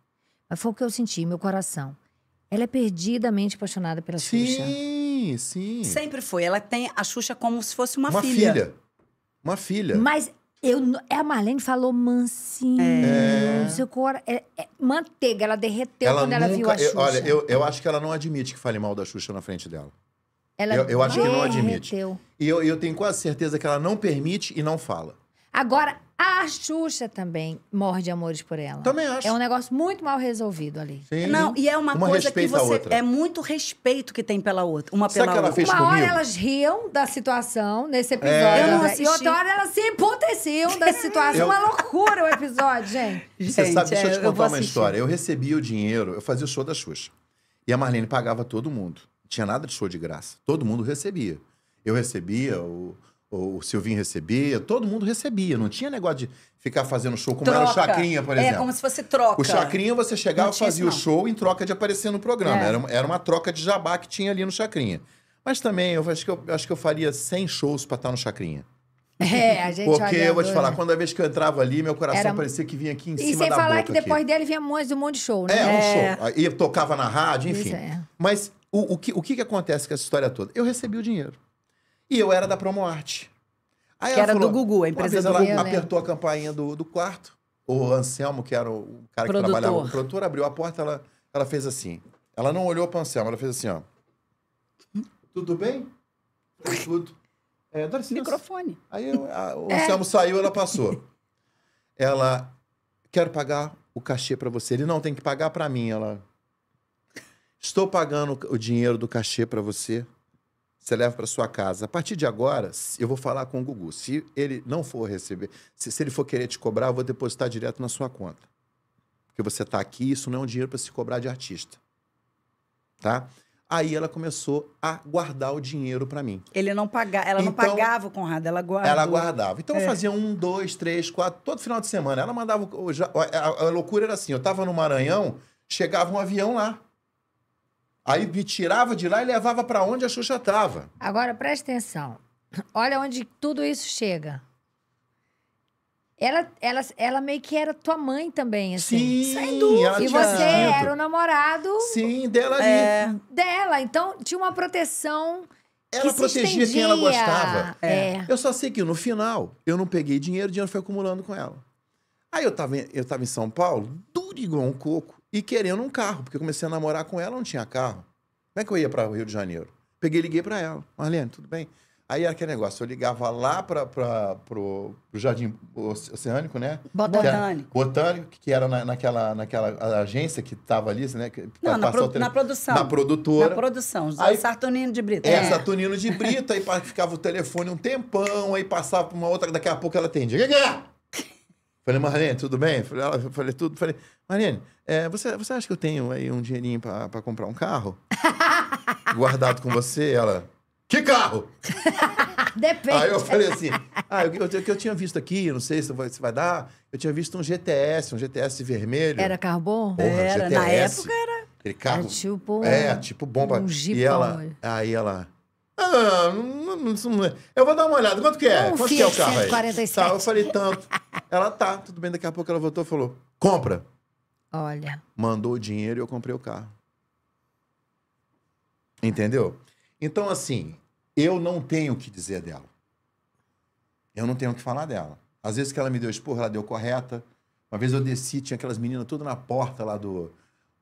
Mas foi o que eu senti, meu coração. Ela é perdidamente apaixonada pela Xuxa. Sim. Sim, sim. Sempre foi. Ela tem a Xuxa como se fosse uma, uma filha. Uma filha. Uma filha. Mas eu, é a Marlene falou mansinho. É. Seu cor É, é, manteiga, ela derreteu ela quando nunca, ela viu a é, Xuxa. Eu, olha, eu, eu acho que ela não admite que fale mal da Xuxa na frente dela. Ela eu, eu acho derreteu. que não admite. E eu, eu tenho quase certeza que ela não permite e não fala. Agora, a Xuxa também morde amores por ela. Também acho. É um negócio muito mal resolvido ali. Sim. Não, e é uma, uma coisa que você. É muito respeito que tem pela outra. Uma Sabe pela outra. Fez uma comigo? hora elas riam da situação nesse episódio. É... Né? E outra hora elas se emputeciam da situação. eu... Uma loucura o episódio, gente. Você sabe, deixa eu te é, contar eu uma história. Eu recebia o dinheiro, eu fazia o show da Xuxa. E a Marlene pagava todo mundo. Não tinha nada de show de graça. Todo mundo recebia. Eu recebia o o Silvinho recebia, todo mundo recebia. Não tinha negócio de ficar fazendo show como troca. era o Chacrinha, por é, exemplo. É, como se fosse troca. O Chacrinha, você chegava, fazia o show em troca de aparecer no programa. É. Era, era uma troca de jabá que tinha ali no Chacrinha. Mas também, eu acho que eu, acho que eu faria 100 shows para estar no Chacrinha. É, a gente Porque eu vou te falar, né? quando a vez que eu entrava ali, meu coração Era... parecia que vinha aqui em e cima da E sem falar que depois aqui. dele vinha mais um monte de show, né? É, um é... show. E tocava na rádio, enfim. É. Mas o, o, que, o que acontece com essa história toda? Eu recebi o dinheiro. E eu era da Promoarte. Aí que era falou, do Gugu, a empresa do ela né? apertou a campainha do, do quarto. O Anselmo, que era o cara produtor. que trabalhava com o produtor, abriu a porta, ela, ela fez assim. Ela não olhou para o Anselmo, ela fez assim, ó. Tudo bem? Tudo. É, Darcy, Microfone. Aí a, o Anselmo saiu, ela passou. Ela, quero pagar o cachê para você. Ele não tem que pagar para mim. Ela, estou pagando o dinheiro do cachê para você. Você leva para sua casa. A partir de agora, eu vou falar com o Gugu. Se ele não for receber, se, se ele for querer te cobrar, eu vou depositar direto na sua conta. Porque você está aqui, isso não é um dinheiro para se cobrar de artista. Tá? Aí ela começou a guardar o dinheiro para mim. Ele não pagava, ela então, não pagava o Conrado, ela guardava. Ela guardava. Então é. eu fazia um, dois, três, quatro, todo final de semana. Ela mandava. A loucura era assim: eu estava no Maranhão, chegava um avião lá. Aí me tirava de lá e levava para onde a Xuxa tava. Agora, presta atenção. Olha onde tudo isso chega. Ela, ela, ela meio que era tua mãe também, assim. Sim, sem dúvida. E você era o namorado. Sim, dela ali. É. Dela. Então, tinha uma proteção. Ela protegia quem ela gostava. É. é. Eu só sei que no final, eu não peguei dinheiro, o dinheiro foi acumulando com ela. Aí eu tava, eu tava em São Paulo, duro igual um coco e querendo um carro, porque eu comecei a namorar com ela, não tinha carro. Como é que eu ia para o Rio de Janeiro? Peguei e liguei para ela. Marlene, tudo bem? Aí era aquele negócio, eu ligava lá para o Jardim Oceânico, né? Botânico. botânico, que era na, naquela, naquela agência que estava ali, né? Não, na, pro, na, produção. Na produtora. Na produção, aí, Saturnino de Brito. É, é. Saturnino de Brito, aí ficava o telefone um tempão, aí passava para uma outra, daqui a pouco ela atendia. Falei, Marlene, tudo bem? Falei, ela, falei tudo. Falei, Marlene, é, você, você acha que eu tenho aí um dinheirinho pra, pra comprar um carro? Guardado com você? Ela, que carro? Depende. Aí eu falei assim, ah, eu, eu, eu, tinha visto aqui, não sei se vai, se vai dar, eu tinha visto um GTS, um GTS vermelho. Era carro bom? Porra, era, GTS, na época era. Aquele carro. É tipo, é, tipo bomba. Um e ela, aí ela, ah, não, não, não, é. eu vou dar uma olhada. Quanto que é? Um Quanto Fiat que é o carro 147. aí? Tá, eu falei tanto. Ela tá, tudo bem. Daqui a pouco ela voltou e falou, compra. Olha. Mandou o dinheiro e eu comprei o carro. Entendeu? Então, assim, eu não tenho o que dizer dela. Eu não tenho o que falar dela. Às vezes que ela me deu esporra, ela deu correta. Uma vez eu desci, tinha aquelas meninas tudo na porta lá do,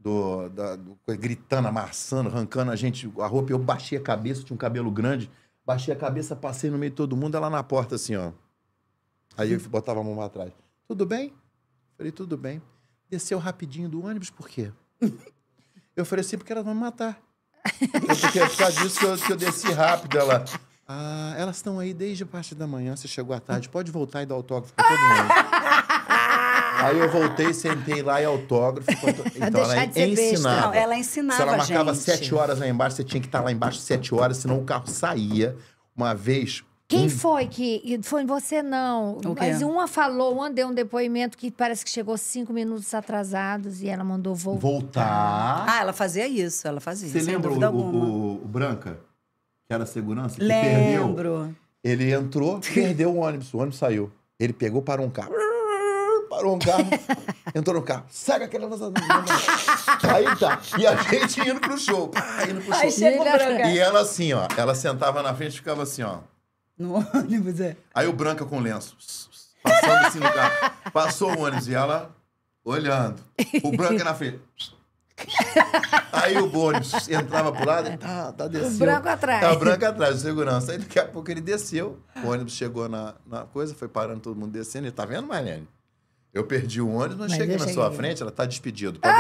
do, da, do, gritando, amassando, arrancando a gente, a roupa. Eu baixei a cabeça, tinha um cabelo grande, baixei a cabeça, passei no meio de todo mundo, ela na porta assim, ó. Aí eu botava a mão lá atrás. Tudo bem? Falei, tudo bem. Desceu rapidinho do ônibus, por quê? Eu falei assim, porque elas vão me matar. Porque é por causa disso que eu, que eu desci rápido. Ela, ah, elas estão aí desde a parte da manhã, você chegou à tarde, pode voltar e dar autógrafo pra todo mundo. Aí eu voltei, sentei lá e autógrafo. Então ela de ensinava. Não, ela ensinava. Se ela marcava gente. sete horas lá embaixo, você tinha que estar tá lá embaixo sete horas, senão o carro saía. Uma vez, quem foi que. Foi você não. Mas uma falou, uma deu um depoimento que parece que chegou cinco minutos atrasados e ela mandou voltar. Voltar. Ah, ela fazia isso, ela fazia Você lembra o, o, o, Branca? Que era segurança? Lembro. Perdeu, ele entrou, perdeu o ônibus, o ônibus saiu. Ele pegou para um carro parou um carro, entrou no carro. Segue aquela nossa. Aí tá. E a gente indo pro show. Pá, indo pro show. Aí chega o Branca. E ela assim, ó. Ela sentava na frente e ficava assim, ó. No ônibus, é. Aí o Branca com lenço. Passando assim no carro. Passou o ônibus e ela olhando. O Branca na frente. Aí o ônibus entrava pro lado e tá, tá desceu. O branco atrás. Tá, o branco atrás, segurança. Aí daqui a pouco ele desceu, o ônibus chegou na, na coisa, foi parando todo mundo descendo. Ele tá vendo, Marlene? Eu perdi o ônibus, mas, mas cheguei na sua frente, ela tá despedido.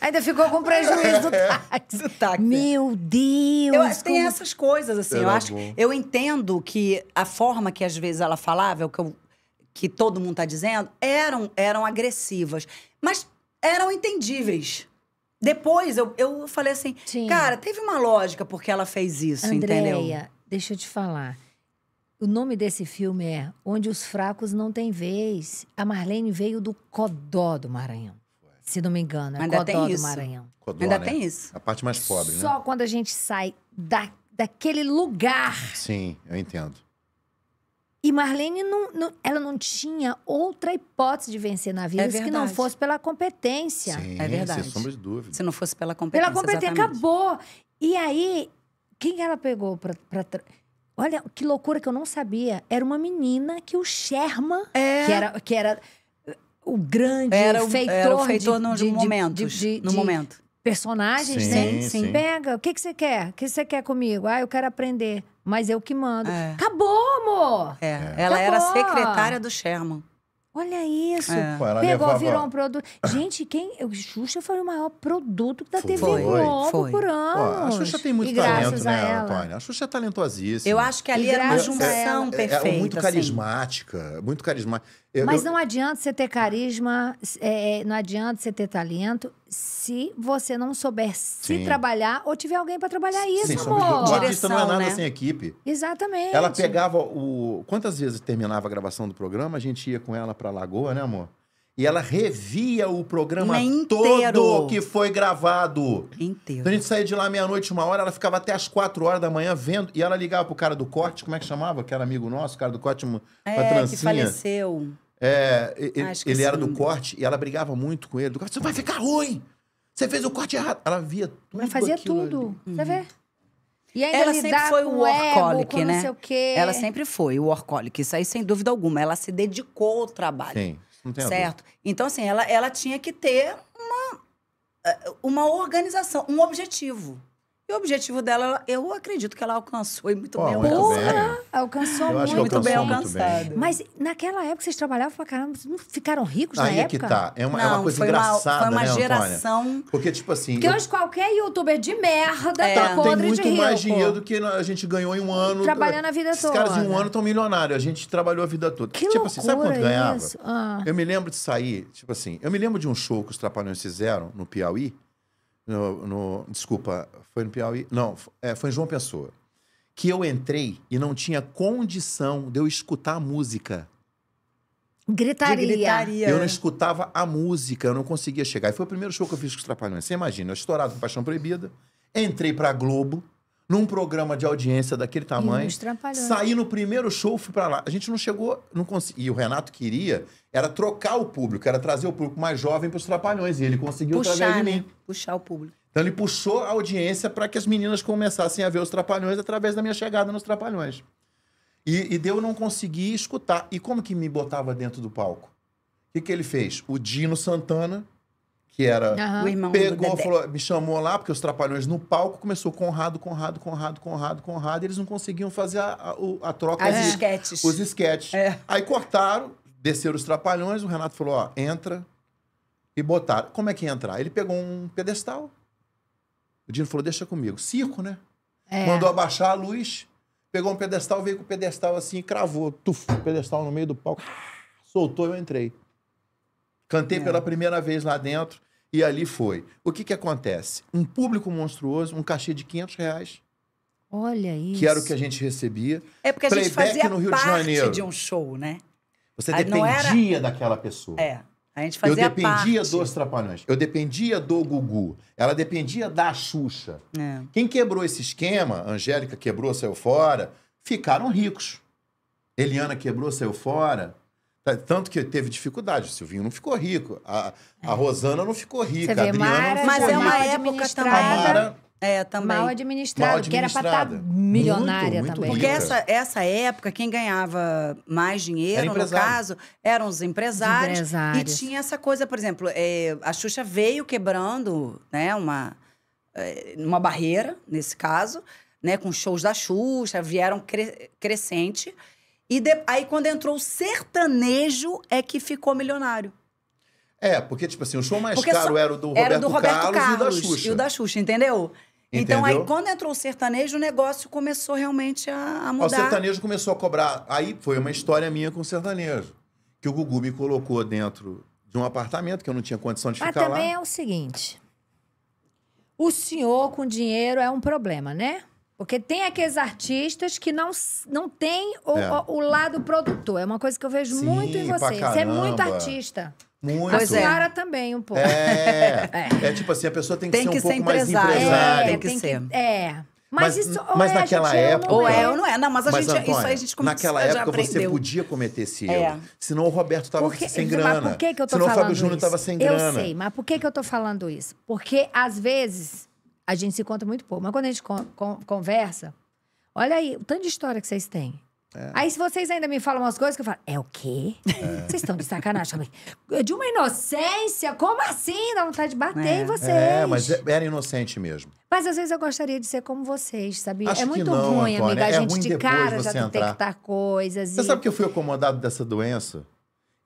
Ainda ficou com prejuízo do é. táxi. do táxi. Meu Deus! Eu, como... Tem essas coisas, assim. Era eu, é acho, bom. eu entendo que a forma que às vezes ela falava, é que, eu, que todo mundo tá dizendo, eram, eram agressivas. Mas eram entendíveis. Depois eu, eu falei assim, Sim. cara, teve uma lógica porque ela fez isso, Andréia, entendeu? deixa eu te falar. O nome desse filme é Onde os Fracos Não Têm Vez. A Marlene veio do Codó do Maranhão. Se não me engano, é Ainda Codó do Maranhão. Codó, Ainda né? tem isso. A parte mais pobre, Só né? Só quando a gente sai da, daquele lugar. Sim, eu entendo. E Marlene, não, não, ela não tinha outra hipótese de vencer na vida é se não fosse pela competência. Sim, é verdade. Sem sombra de dúvida. Se não fosse pela competência. Pela competência, exatamente. acabou. E aí, quem ela pegou para. Tra... Olha que loucura que eu não sabia. Era uma menina que o Sherman, é. que era. Que era uh, o grande era o, feitor, era o feitor de, no, de, de, momentos, de, no momento. Personagens, sim, né? Sim. sim. Pega, o que, que você quer? O que você quer comigo? Ah, eu quero aprender. Mas eu que mando. É. Acabou, amor! É. Ela Acabou. era secretária do Sherman. Olha isso. É. Pô, Pegou, levava... virou um produto. Gente, quem. O Xuxa foi o maior produto da TV Globo foi. por ano. a Xuxa tem muito e talento, né, ela. Antônia? A Xuxa é talentosíssima. Eu acho que ali era uma junção é, é, é, perfeita. É, é, muito carismática. Assim. Muito carismática. Eu, Mas eu... não adianta você ter carisma, é, é, não adianta você ter talento se você não souber se Sim. trabalhar ou tiver alguém para trabalhar isso, Sim, amor. Somos... O artista não é nada né? sem equipe. Exatamente. Ela pegava o. Quantas vezes terminava a gravação do programa, a gente ia com ela para Lagoa, né, amor? E ela revia o programa todo que foi gravado. Inteiro. Então a gente saía de lá meia-noite, uma hora, ela ficava até as quatro horas da manhã vendo. E ela ligava pro cara do corte, como é que chamava? Que era amigo nosso, o cara do corte, uma, é, uma trancinha. Que faleceu. É, ele, ah, ele era do corte e ela brigava muito com ele. Do corte, você vai ficar ruim! Você fez o corte errado. Ela via tudo. Ela fazia tudo. Ali. Você vê? Uhum. E ainda ela sempre foi o workaholic, né? Ela sempre foi o workaholic, isso aí sem dúvida alguma. Ela se dedicou ao trabalho. Sim, não tem Certo? Então, assim, ela, ela tinha que ter uma, eh, uma organização, um objetivo. E o objetivo dela, eu acredito que ela alcançou e muito Pô, bem. Muito Porra, alcançou muito, muito bem alcançado. Mas naquela época vocês trabalhavam pra caramba, não ficaram ricos Aí na é época? que tá. É uma, não, é uma coisa foi engraçada, uma, foi uma né, geração. Antônia? Porque, tipo assim. Porque eu... hoje qualquer youtuber de merda é. tá podre de Tem muito rio, mais dinheiro do que a gente ganhou em um ano. Trabalhando a vida Esses toda. Os caras em um ano estão milionários. A gente trabalhou a vida toda. Que tipo assim, sabe quanto ganhava? Ah. Eu me lembro de sair, tipo assim, eu me lembro de um show que os Trapalhões fizeram no Piauí no, no, desculpa, foi no Piauí? Não, é, foi em João Pessoa. Que eu entrei e não tinha condição de eu escutar a música. Gritaria. gritaria. Eu não escutava a música, eu não conseguia chegar. E foi o primeiro show que eu fiz com os Trapalhões. Você imagina, eu estourado com Paixão Proibida, entrei pra Globo, num programa de audiência daquele tamanho. Saí no primeiro show, fui para lá. A gente não chegou, não consegui. E o Renato queria era trocar o público, era trazer o público mais jovem para os trapalhões. E ele conseguiu Puxar, através de né? mim. Puxar o público. Então ele puxou a audiência para que as meninas começassem a ver os trapalhões através da minha chegada nos trapalhões. E, e deu não consegui escutar. E como que me botava dentro do palco? O que, que ele fez? O Dino Santana que era. Uhum. O irmão pegou, falou, me chamou lá, porque os trapalhões no palco começou Conrado, Conrado, Conrado, Conrado, Conrado, e eles não conseguiam fazer a, a, a troca. As de, esquetes. Os esquetes. É. Aí cortaram, desceram os trapalhões, o Renato falou: ó, entra e botaram. Como é que ia entrar? Ele pegou um pedestal. O Dino falou: deixa comigo. Circo, né? É. Mandou abaixar a luz, pegou um pedestal, veio com o pedestal assim, cravou, tuf, pedestal no meio do palco, soltou, eu entrei. Cantei é. pela primeira vez lá dentro e ali foi. O que, que acontece? Um público monstruoso, um cachê de 500 reais. Olha isso. Que era o que a gente recebia. É porque a gente fazia no Rio parte de, Janeiro. de um show, né? Você Aí ah, dependia era... daquela pessoa. É. A gente fazia Eu dependia parte. dos Trapalhões. Eu dependia do Gugu. Ela dependia da Xuxa. É. Quem quebrou esse esquema, Angélica quebrou, saiu fora, ficaram ricos. Eliana quebrou, saiu fora Tá, tanto que teve dificuldade. O Silvinho não ficou rico. A, a é. Rosana não ficou rica. Vê, a Adriana Mara, não ficou Mas rica. Mas é uma época também. Mara, é, também. Mal administrada, que era para estar tá milionária muito, muito também. Porque essa, essa época, quem ganhava mais dinheiro, no caso, eram os empresários, empresários. E tinha essa coisa, por exemplo, é, a Xuxa veio quebrando né, uma, é, uma barreira, nesse caso, né, com shows da Xuxa, vieram cre crescente. E de... aí, quando entrou o sertanejo, é que ficou milionário. É, porque, tipo assim, o show mais porque caro era o do Roberto, era do Roberto Carlos, Carlos, e da Xuxa. E o da Xuxa, entendeu? Entendeu? Então, aí, quando entrou o sertanejo, o negócio começou realmente a, a mudar. O sertanejo começou a cobrar. Aí foi uma história minha com o sertanejo. Que o Gugu me colocou dentro de um apartamento que eu não tinha condição de Mas ficar lá. Mas também é o seguinte: o senhor com dinheiro é um problema, né? Porque tem aqueles artistas que não, não tem o, é. o, o, lado produtor. É uma coisa que eu vejo Sim, muito em vocês. Você é muito artista. Muito. a Clara é. também, um pouco. É. é. é. tipo assim, a pessoa tem que tem ser um que pouco ser empresário. mais empresária. Né? É, tem que tem ser. Que, é. Mas, mas, isso mas é, naquela gente, época. Ou é ou não é. Não, mas a mas, gente, Antônia, isso aí a gente começou, Naquela época aprendeu. você podia cometer esse é. erro. É. Senão o Roberto estava sem grana. Mas por que, que eu tô senão falando o Fábio Júnior estava sem grana. Eu sei, mas por que, que eu tô falando isso? Porque às vezes a gente se conta muito pouco. Mas quando a gente con con conversa, olha aí o tanto de história que vocês têm. É. Aí, se vocês ainda me falam umas coisas que eu falo, é o quê? É. Vocês estão de sacanagem. de uma inocência? Como assim? Dá vontade de bater é. em vocês. É, mas é, era inocente mesmo. Mas às vezes eu gostaria de ser como vocês, sabia? Acho é muito não, ruim, Antônia. amiga. A é gente de cara já detectar coisas. Você e... sabe que eu fui acomodado dessa doença?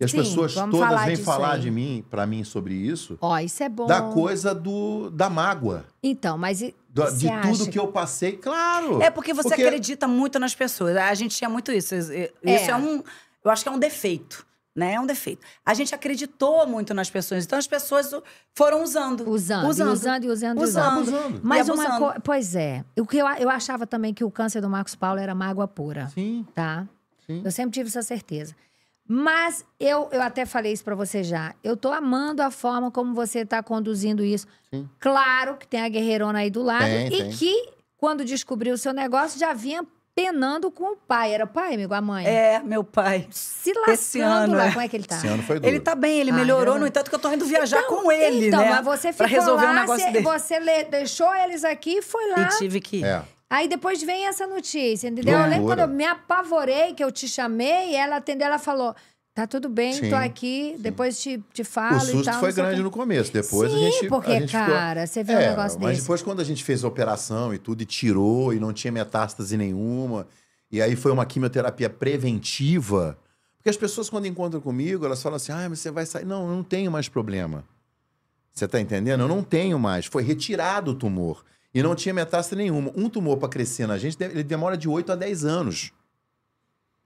E as Sim, pessoas todas vêm falar aí. de mim, para mim, sobre isso. Ó, isso é bom. Da coisa do, da mágoa. Então, mas. E, do, de tudo que... que eu passei, claro. É porque você porque... acredita muito nas pessoas. A gente tinha muito isso. Isso é, é um. Eu acho que é um defeito. Né? É um defeito. A gente acreditou muito nas pessoas, então as pessoas foram usando. Usando, usando, usando e usando, usando. usando. usando. Mas uma coisa. Pois é. O que eu, eu achava também que o câncer do Marcos Paulo era mágoa pura. Sim. Tá? Sim. Eu sempre tive essa certeza. Mas eu, eu até falei isso para você já. Eu tô amando a forma como você tá conduzindo isso. Sim. Claro que tem a guerreirona aí do lado tem, e tem. que quando descobriu o seu negócio já vinha penando com o pai. Era o pai, amigo? A mãe? É, meu pai. Se lascando Esse ano, lá. É. Como é que ele tá? Esse ano foi duro. Ele tá bem, ele melhorou. no entanto, que eu tô indo viajar então, com ele, então, né? Então, mas você ficou lá, um negócio dele. você deixou eles aqui e foi lá. E tive que ir. É. Aí depois vem essa notícia, entendeu? Loucura. Eu lembro quando eu me apavorei, que eu te chamei, ela atendeu, ela falou. Tá tudo bem, sim, tô aqui, sim. depois te, te falo. O susto tal, foi grande que... no começo, depois sim, a gente. Porque, a gente cara, ficou... você viu é, um negócio mas desse. Mas depois, quando a gente fez a operação e tudo, e tirou, e não tinha metástase nenhuma, e aí foi uma quimioterapia preventiva, porque as pessoas, quando encontram comigo, elas falam assim: ah, mas você vai sair. Não, eu não tenho mais problema. Você tá entendendo? Eu não tenho mais. Foi retirado o tumor. E não tinha metástase nenhuma. Um tumor para crescer na gente, ele demora de 8 a 10 anos.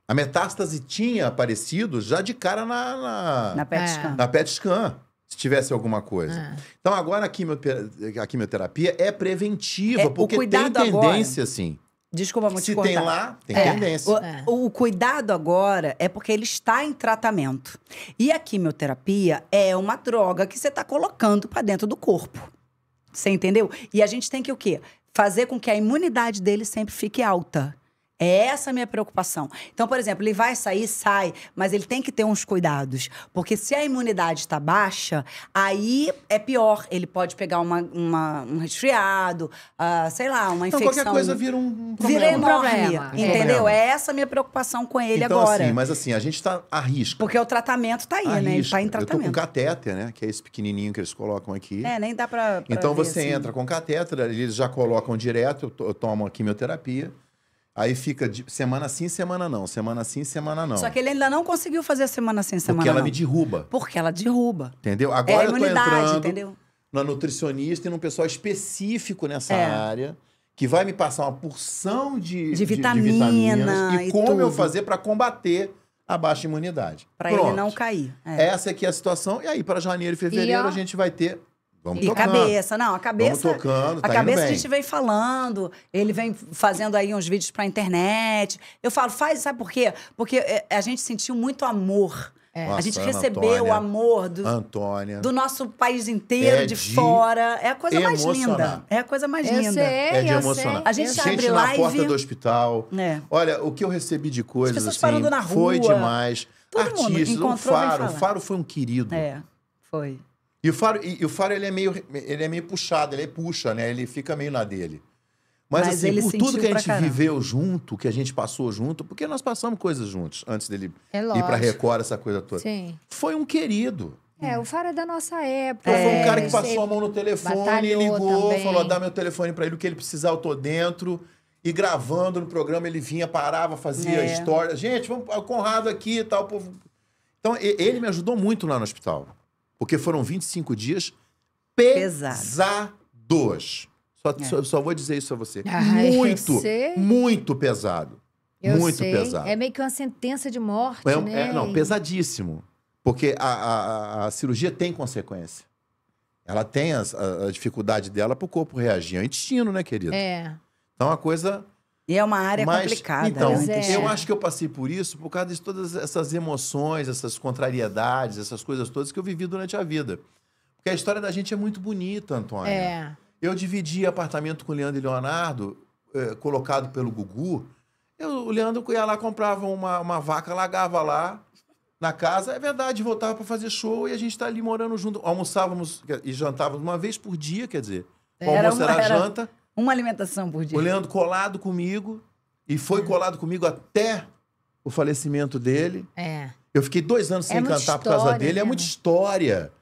A metástase tinha aparecido já de cara na, na, na, PET, é. scan. na PET scan. Se tivesse alguma coisa. É. Então, agora a, quimioterapia, a quimioterapia é preventiva, é, porque tem tendência, agora... sim. Desculpa muito Se tem lá, tem é. tendência. O, é. o, cuidado agora é porque ele está em tratamento. E a quimioterapia é uma droga que você está colocando para dentro do corpo. Você entendeu? E a gente tem que o quê? Fazer com que a imunidade dele sempre fique alta. É essa a minha preocupação. Então, por exemplo, ele vai sair, sai, mas ele tem que ter uns cuidados. Porque se a imunidade está baixa, aí é pior. Ele pode pegar uma, uma um resfriado, uh, sei lá, uma então, infecção. Então, qualquer coisa vira um problema. Vira um problema. É. Entendeu? É essa é a minha preocupação com ele então, agora. Assim, mas assim, a gente está a risco. Porque o tratamento está aí, a né? Risca. Ele está em tratamento. Eu tô com catéter, né? Que é esse pequenininho que eles colocam aqui. É, nem dá para. Então ver, você assim. entra com catéter, eles já colocam direto, eu tomo a quimioterapia. Aí fica de semana sim, semana não, semana sim, semana não. Só que ele ainda não conseguiu fazer semana sim, semana não. Porque ela não. me derruba. Porque ela derruba. Entendeu? Agora é a imunidade, eu tô entrando entendeu? na nutricionista e num pessoal específico nessa é. área que vai me passar uma porção de, de, vitamina, de, de vitaminas e, e como tudo. eu fazer para combater a baixa imunidade. Para ele não cair. É. Essa aqui é a situação. E aí, para janeiro e fevereiro, e, ó, a gente vai ter Vamos e tocando. cabeça, não, a cabeça. Vamos tocando, tá a cabeça a gente vem falando, ele vem fazendo aí uns vídeos pra internet. Eu falo, faz, sabe por quê? Porque eh, a gente sentiu muito amor. É. Nossa, a gente recebeu Antônia, o amor do, Antônia, do nosso país inteiro, é de, de, fora. É a coisa emocionar. mais linda. É a coisa mais eu linda. Sei, é, é de é. emocionar. A gente, gente na porta do hospital. É. Olha, o que eu recebi de coisas As assim, na rua. foi demais. Todo Artista, mundo encontrou, Faro. O Faro foi um querido. É, foi. E o faro, e, e o faro ele, é meio, ele é meio puxado, ele é puxa, né? Ele fica meio na dele. Mas, Mas assim, por tudo que a gente viveu junto, que a gente passou junto, porque nós passamos coisas juntos antes dele é ir para Record, essa coisa toda. Sim. Foi um querido. É, o Faro é da nossa época. É, foi um é, cara que passou a mão no telefone, ligou, também. falou: dá meu telefone para ele, o que ele precisar, eu tô dentro. E gravando no programa, ele vinha, parava, fazia é. história. Gente, vamos, o Conrado aqui e tal. Povo. Então, ele me ajudou muito lá no hospital. Porque foram 25 dias pesados. Só, é. só, só, vou dizer isso a você. Ai, muito, muito pesado. Eu muito sei. pesado. É meio que uma sentença de morte, é, né? É, não, pesadíssimo. Porque a, a, a, cirurgia tem consequência. Ela tem as, a, a, dificuldade dela para o corpo reagir. É o intestino, né, querido? É. Então, a coisa e é uma área Mas, complicada. Então, né? é. eu acho que eu passei por isso por causa de todas essas emoções, essas contrariedades, essas coisas todas que eu vivi durante a vida. Porque a história da gente é muito bonita, Antônio. É. Eu dividi apartamento com o Leandro e Leonardo, eh, colocado pelo Gugu. Eu, o Leandro ia lá, comprava uma, uma vaca, lagava lá na casa. É verdade, voltava para fazer show e a gente está ali morando junto. Almoçávamos e jantávamos uma vez por dia, quer dizer. O almoço era, uma, era janta. Era... Uma alimentação por dia. O Leandro colado comigo e foi uhum. colado comigo até o falecimento dele. É. Eu fiquei dois anos é sem é cantar por causa dele. Mesmo. É né, muita né? história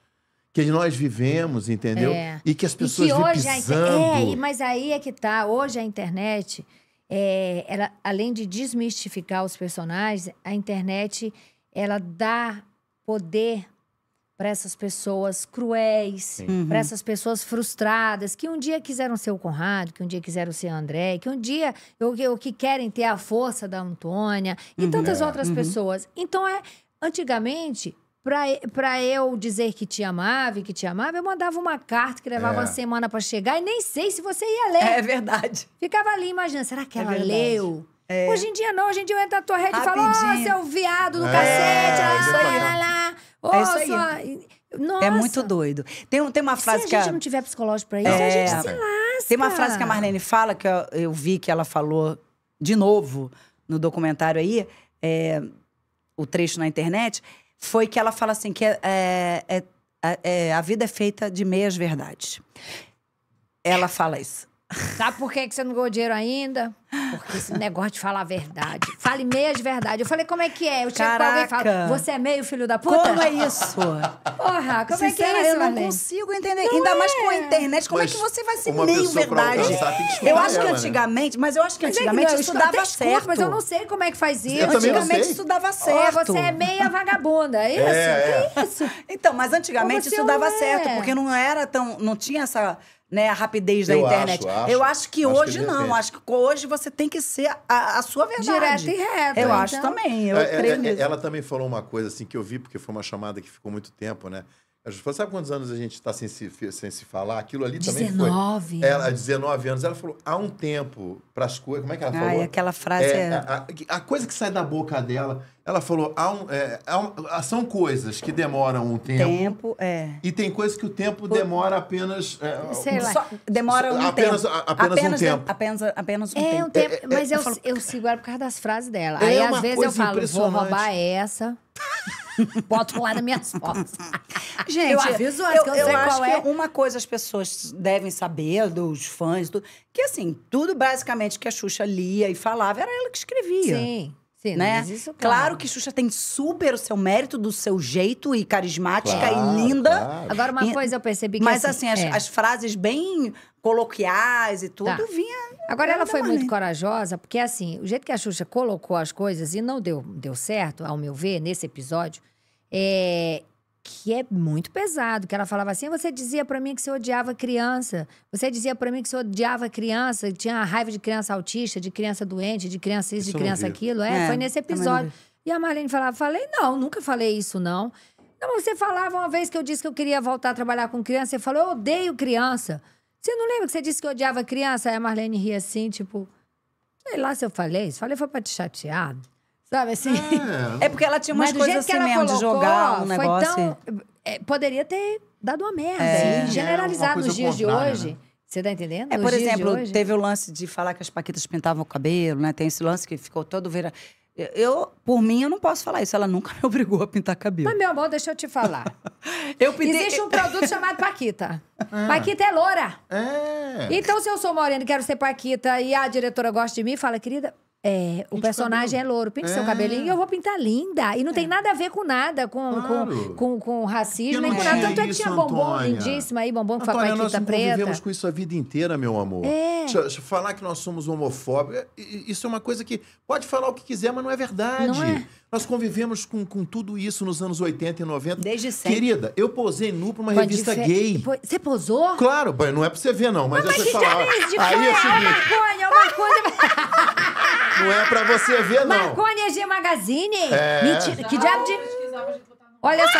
que nós vivemos, entendeu? É. E que as pessoas é, e pisando. É, mas aí é que tá. Hoje a internet, é, ela, além de desmistificar os personagens, a internet ela dá poder para essas pessoas cruéis, para uhum. essas pessoas frustradas, que um dia quiseram ser o Conrado, que um dia quiseram ser o André, que um dia o que querem ter é a força da Antônia e uhum. tantas é. outras uhum. pessoas. Então é antigamente para eu dizer que te amava e que te amava, eu mandava uma carta que levava é. uma semana para chegar e nem sei se você ia ler. É verdade. Ficava ali imaginando, será que é ela é leu? É. Hoje em dia não, hoje em dia eu entro na tua rede e falo, ô, oh, seu viado do cacete, lá, lá, lá, lá. Oh, é isso aí. Sua... É nossa. É muito doido. Tem, tem uma frase que. Se a gente a... não tiver psicológico pra é. isso, é... a gente é. se lasca. Tem uma frase que a Marlene fala, que eu, eu vi que ela falou de novo no documentário aí, é, o trecho na internet, foi que ela fala assim: que é, é, a vida é feita de meias verdades. Ela fala isso. Sabe por que, que você não ganhou dinheiro ainda? Porque esse negócio de falar a verdade. Fale meias de verdade. Eu falei, como é que é? Eu chego pra alguém e falo, você é meio filho da puta? Como é isso? Porra, como Sincera, é que é isso, Eu não consigo entender. Não ainda é. mais com a internet. Como é Mas é que você vai ser meio verdade? Eu acho que né? antigamente... Mas eu acho que é antigamente eu estudava certo. Mas eu não sei como é que faz isso. Eu não Antigamente sei. estudava certo. certo. você é meia vagabunda, é isso? É, é. Que isso? Então, mas antigamente estudava é? certo, porque não era tão. não tinha essa né, a rapidez da eu internet. Acho, acho, eu acho que acho hoje que não. Acho que hoje você tem que ser a, a sua verdade. Direto e reto Eu então. acho também. Eu é, é, é ela também falou uma coisa assim que eu vi, porque foi uma chamada que ficou muito tempo, né? falou, sabe quantos anos a gente está sem se, sem se falar? Aquilo ali 19 também foi. Ela, 19 anos. Ela falou, há um tempo para as coisas. Como é que ela ah, falou? Ai, aquela frase é. é... A, a, coisa que sai da boca dela, ela falou, há um, é, há são coisas que demoram um tempo. Tempo, é. E tem coisas que o tempo demora apenas. É, Sei lá. Só, demora um apenas, tempo. Apenas, apenas um tempo. Apenas, apenas um é, tempo. Um tempo. É, é, é, mas eu, falo, eu sigo ela por causa das frases dela. Aí, às vezes, eu falo, vou roubar essa. Boto lá nas minhas fotos. Gente, eu aviso eu, que eu, eu sei acho qual que é. uma coisa as pessoas devem saber, dos fãs, do, que assim, tudo basicamente que a Xuxa lia e falava, era ela que escrevia. Sim. Sim, né? Isso, claro. claro. que Xuxa tem super o seu mérito do seu jeito e carismática claro, e linda. Claro. Agora, uma coisa eu percebi que. Mas assim, assim é. as, as, frases bem coloquiais e tudo tá. vinha. Agora ela foi muito corajosa, porque assim, o jeito que a Xuxa colocou as coisas e não deu, deu certo, ao meu ver, nesse episódio, é, que é muito pesado, que ela falava assim: você dizia para mim que você odiava criança, você dizia para mim que você odiava criança, tinha raiva de criança autista, de criança doente, de criança isso, isso de criança aquilo. É, é, foi nesse episódio. E a Marlene falava: falei, não, nunca falei isso, não. Não, você falava uma vez que eu disse que eu queria voltar a trabalhar com criança, você falou: eu odeio criança. Você não lembra que você disse que eu odiava criança? Aí a Marlene ria assim, tipo, sei lá se eu falei isso, falei foi pra te chatear. Sabe assim? É, é porque ela tinha umas coisas assim mesmo colocou, de jogar um negócio. Tão, é, poderia ter dado uma merda. É, é generalizar nos dias de hoje. Né? Você tá entendendo? É, por exemplo, hoje, teve o lance de falar que as paquitas pintavam o cabelo, né? Tem esse lance que ficou todo vira. Eu, por mim, eu não posso falar isso. Ela nunca me obrigou a pintar cabelo. Mas, tá, meu amor, deixa eu te falar. eu pintei... Existe um produto chamado Paquita. É. Paquita é loura. É. Então, se eu sou morena e quero ser Paquita e a diretora gosta de mim, fala, querida, é, o personagem cabelo. é louro. Pinte é. seu cabelinho e eu vou pintar linda. E não é. tem nada a ver com nada, com, claro. com, com, com, racismo, nem com nada. Tanto é que tinha bombom lindíssimo aí, bombom com Antônia, a nós convivemos vivemos com isso a vida inteira, meu amor. É. Falar que nós somos homofóbicos, é, isso é uma coisa que pode falar o que quiser, mas não é verdade. Não é? Nós convivemos com, com tudo isso nos anos 80 e 90. Desde sempre. Querida, eu posei nu pra uma revista fe... gay. Você posou? Claro, não é pra você ver, não. Mas, mas, mas que falar, é Aí é o seguinte. É uma coisa, uma coisa... Não é pra você ver, não. Marconi é Magazine? É. Mentira. Que diabo de... Olha só,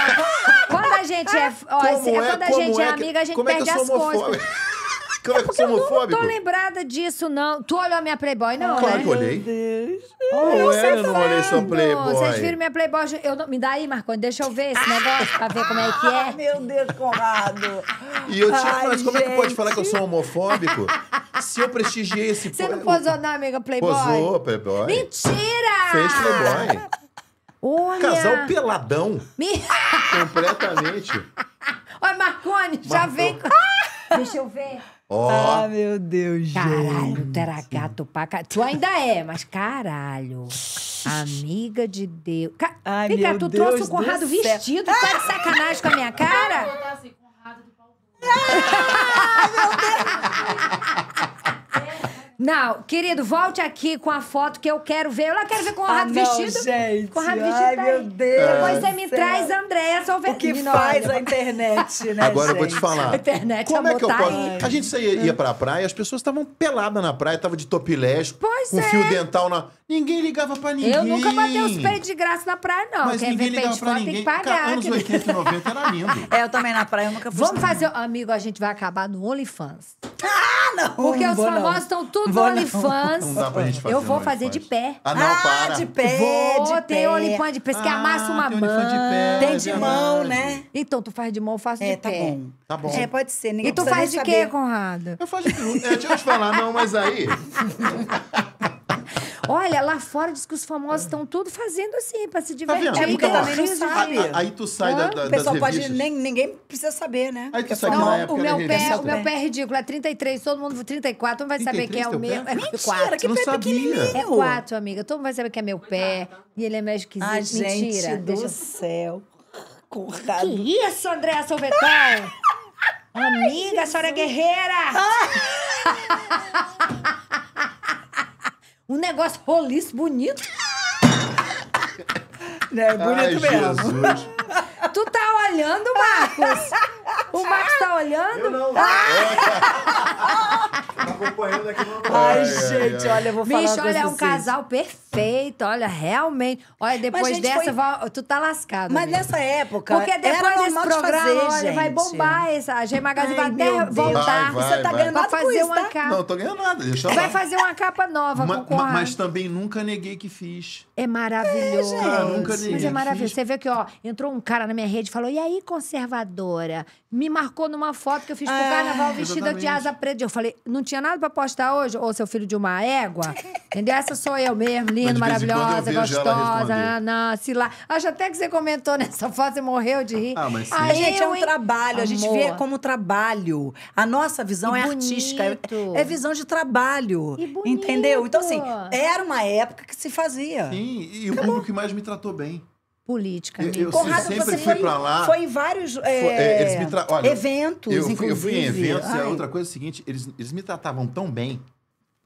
quando a gente é, ó, é- quando a gente é é amiga, a gente é perde as contas. coisas. Câncer é homofóbico. Eu não tô lembrada disso, não. Tu olhou a minha Playboy, não, Claro né? que eu olhei. Meu Deus. Oh, é, eu não olhei sua Playboy. Vocês viram minha Playboy? Eu não... Me dá aí, Marconi, deixa eu ver esse ah! negócio pra ver como é que é. Ah, meu Deus, Conrado. E eu te Ai, mas como é que pode falar que eu sou homofóbico? Se eu prestigiei esse... Você não posou não, amiga Playboy? Posou, Playboy. Mentira! Fez Playboy. Olha. Casal peladão. Me... Completamente. Olha, Marconi, já vem... Ah! Deixa eu ver. Oh. Ah, meu Deus, caralho, gente. Caralho, tu era gato pra caralho. Tu ainda é, mas caralho. Amiga de Deus. Ca... Ai, Vem cá, tu Deus trouxe o Conrado vestido? Tu tá de sacanagem com a minha cara? Eu assim, Conrado do pau. Ah, meu Deus. Não, querido, volte aqui com a foto que eu quero ver. Eu lá quero ver com o rato ah, vestido. Não, gente. Com o rato vestido. Ai, tá meu Deus. Depois você me traz Andréia Solver. O que faz a internet, né? Agora gente? eu vou te falar. A internet Como é, é que eu posso? A gente saía, ia pra praia, as pessoas estavam peladas na praia, estavam de topilés, pois com é. fio dental na. Ninguém ligava pra ninguém. Eu nunca batei os peitos de graça na praia, não. Mas Quer ninguém ver ligava pra ninguém. Tem que pagar. anos 80 e 90 era lindo. É, eu também na praia eu nunca fui. Vamos assim, fazer. Amigo, a gente vai acabar no OnlyFans. Ah, não! Porque os famosos estão tudo do OnlyFans. Não dá pra gente fazer. Eu vou fazer de pé. Ah, não, ah, para. de pé. Vou de ter OnlyFans de pé. Você ah, amassa uma tem mão. De pé, tem de né? mão, né? Então, tu faz de mão, eu faço é, de tá pé. Bom. Tá bom. É, pode ser. Ninguém e tu faz de saber. quê, Conrado? Eu faço de. É, deixa eu te falar, não, mas aí. Olha, lá fora diz que os famosos estão tudo fazendo assim pra se tá divertir. Tá é porque também não sabe. Aí, aí tu sai da, da, o pessoal das Pode, nem, ninguém precisa saber, né? Aí tu sai não, época, o meu pé, o meu pé é ridículo, é 33, todo mundo 34, não vai saber quem é o meu. Pé? É Mentira, que pé pequenininho. É 4, amiga. Todo mundo vai saber que é meu pé e ele é meio esquisito. Ah, Mentira. Gente do céu. Corrado. Que isso, Andréa Solvetão? Amiga, Ai, a senhora é guerreira! Ah. um negócio roliço, bonito. né? Bonito Ai, mesmo. tu tá olhando, Marcos? O Marcos tá olhando? Eu não. Ah! Tá acompanhando aqui no Ai, ai gente, ai. olha, eu vou falar Bicho, olha, é um casal perfeito Perfeito, olha, realmente. Olha, depois dessa, foi... tu tá lascado. Mas amiga. nessa época. Porque depois desse programa, fazer, olha, gente. vai bombar essa. A G vai até voltar. Vai, vai, Você tá ganhando fazer uma tá? capa. Não, tô ganhando nada. Deixa vai lá. fazer uma capa nova ma, com Mas também nunca neguei que fiz. É maravilhoso. É, ah, nunca neguei. Mas é maravilhoso. Você vê que, ó, entrou um cara na minha rede e falou: e aí, conservadora? Me marcou numa foto que eu fiz ah, pro carnaval vestida de asa preta. Eu falei: não tinha nada pra postar hoje, ô seu filho de uma égua? Entendeu? Essa sou eu mesmo, maravilhosa, gostosa, não, ah, se lá. Acho até que você comentou nessa fase morreu de rir. Ah, mas sim. Aí, gente, é um hein? trabalho, Amor. a gente vê como trabalho. A nossa visão é artística, é, é visão de trabalho. E bonito. Entendeu? Então, assim, era uma época que se fazia. Sim, e o público que mais me tratou bem política. Eu, eu Conrado, sempre você fui foi, pra lá. Foi em vários é, foi, é, Olha, eventos, eu, inclusive. Eu fui em eventos, é Ai. e a outra coisa é a seguinte: eles, eles me tratavam tão bem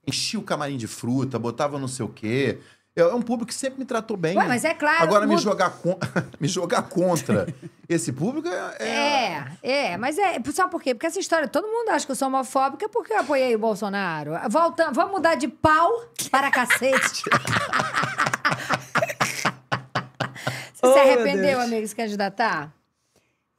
enchia o camarim de fruta, botava não sei o quê. É, é um público que sempre me tratou bem. Ué, mas é claro. Agora, me, jogar con... me jogar contra esse público é, é... é. É, mas é. Sabe por quê? Porque essa história, todo mundo acha que eu sou homofóbica porque eu apoiei o Bolsonaro. Voltando, vamos mudar de pau para cacete. Você oh, se arrependeu, amigo, se candidatar? Tá?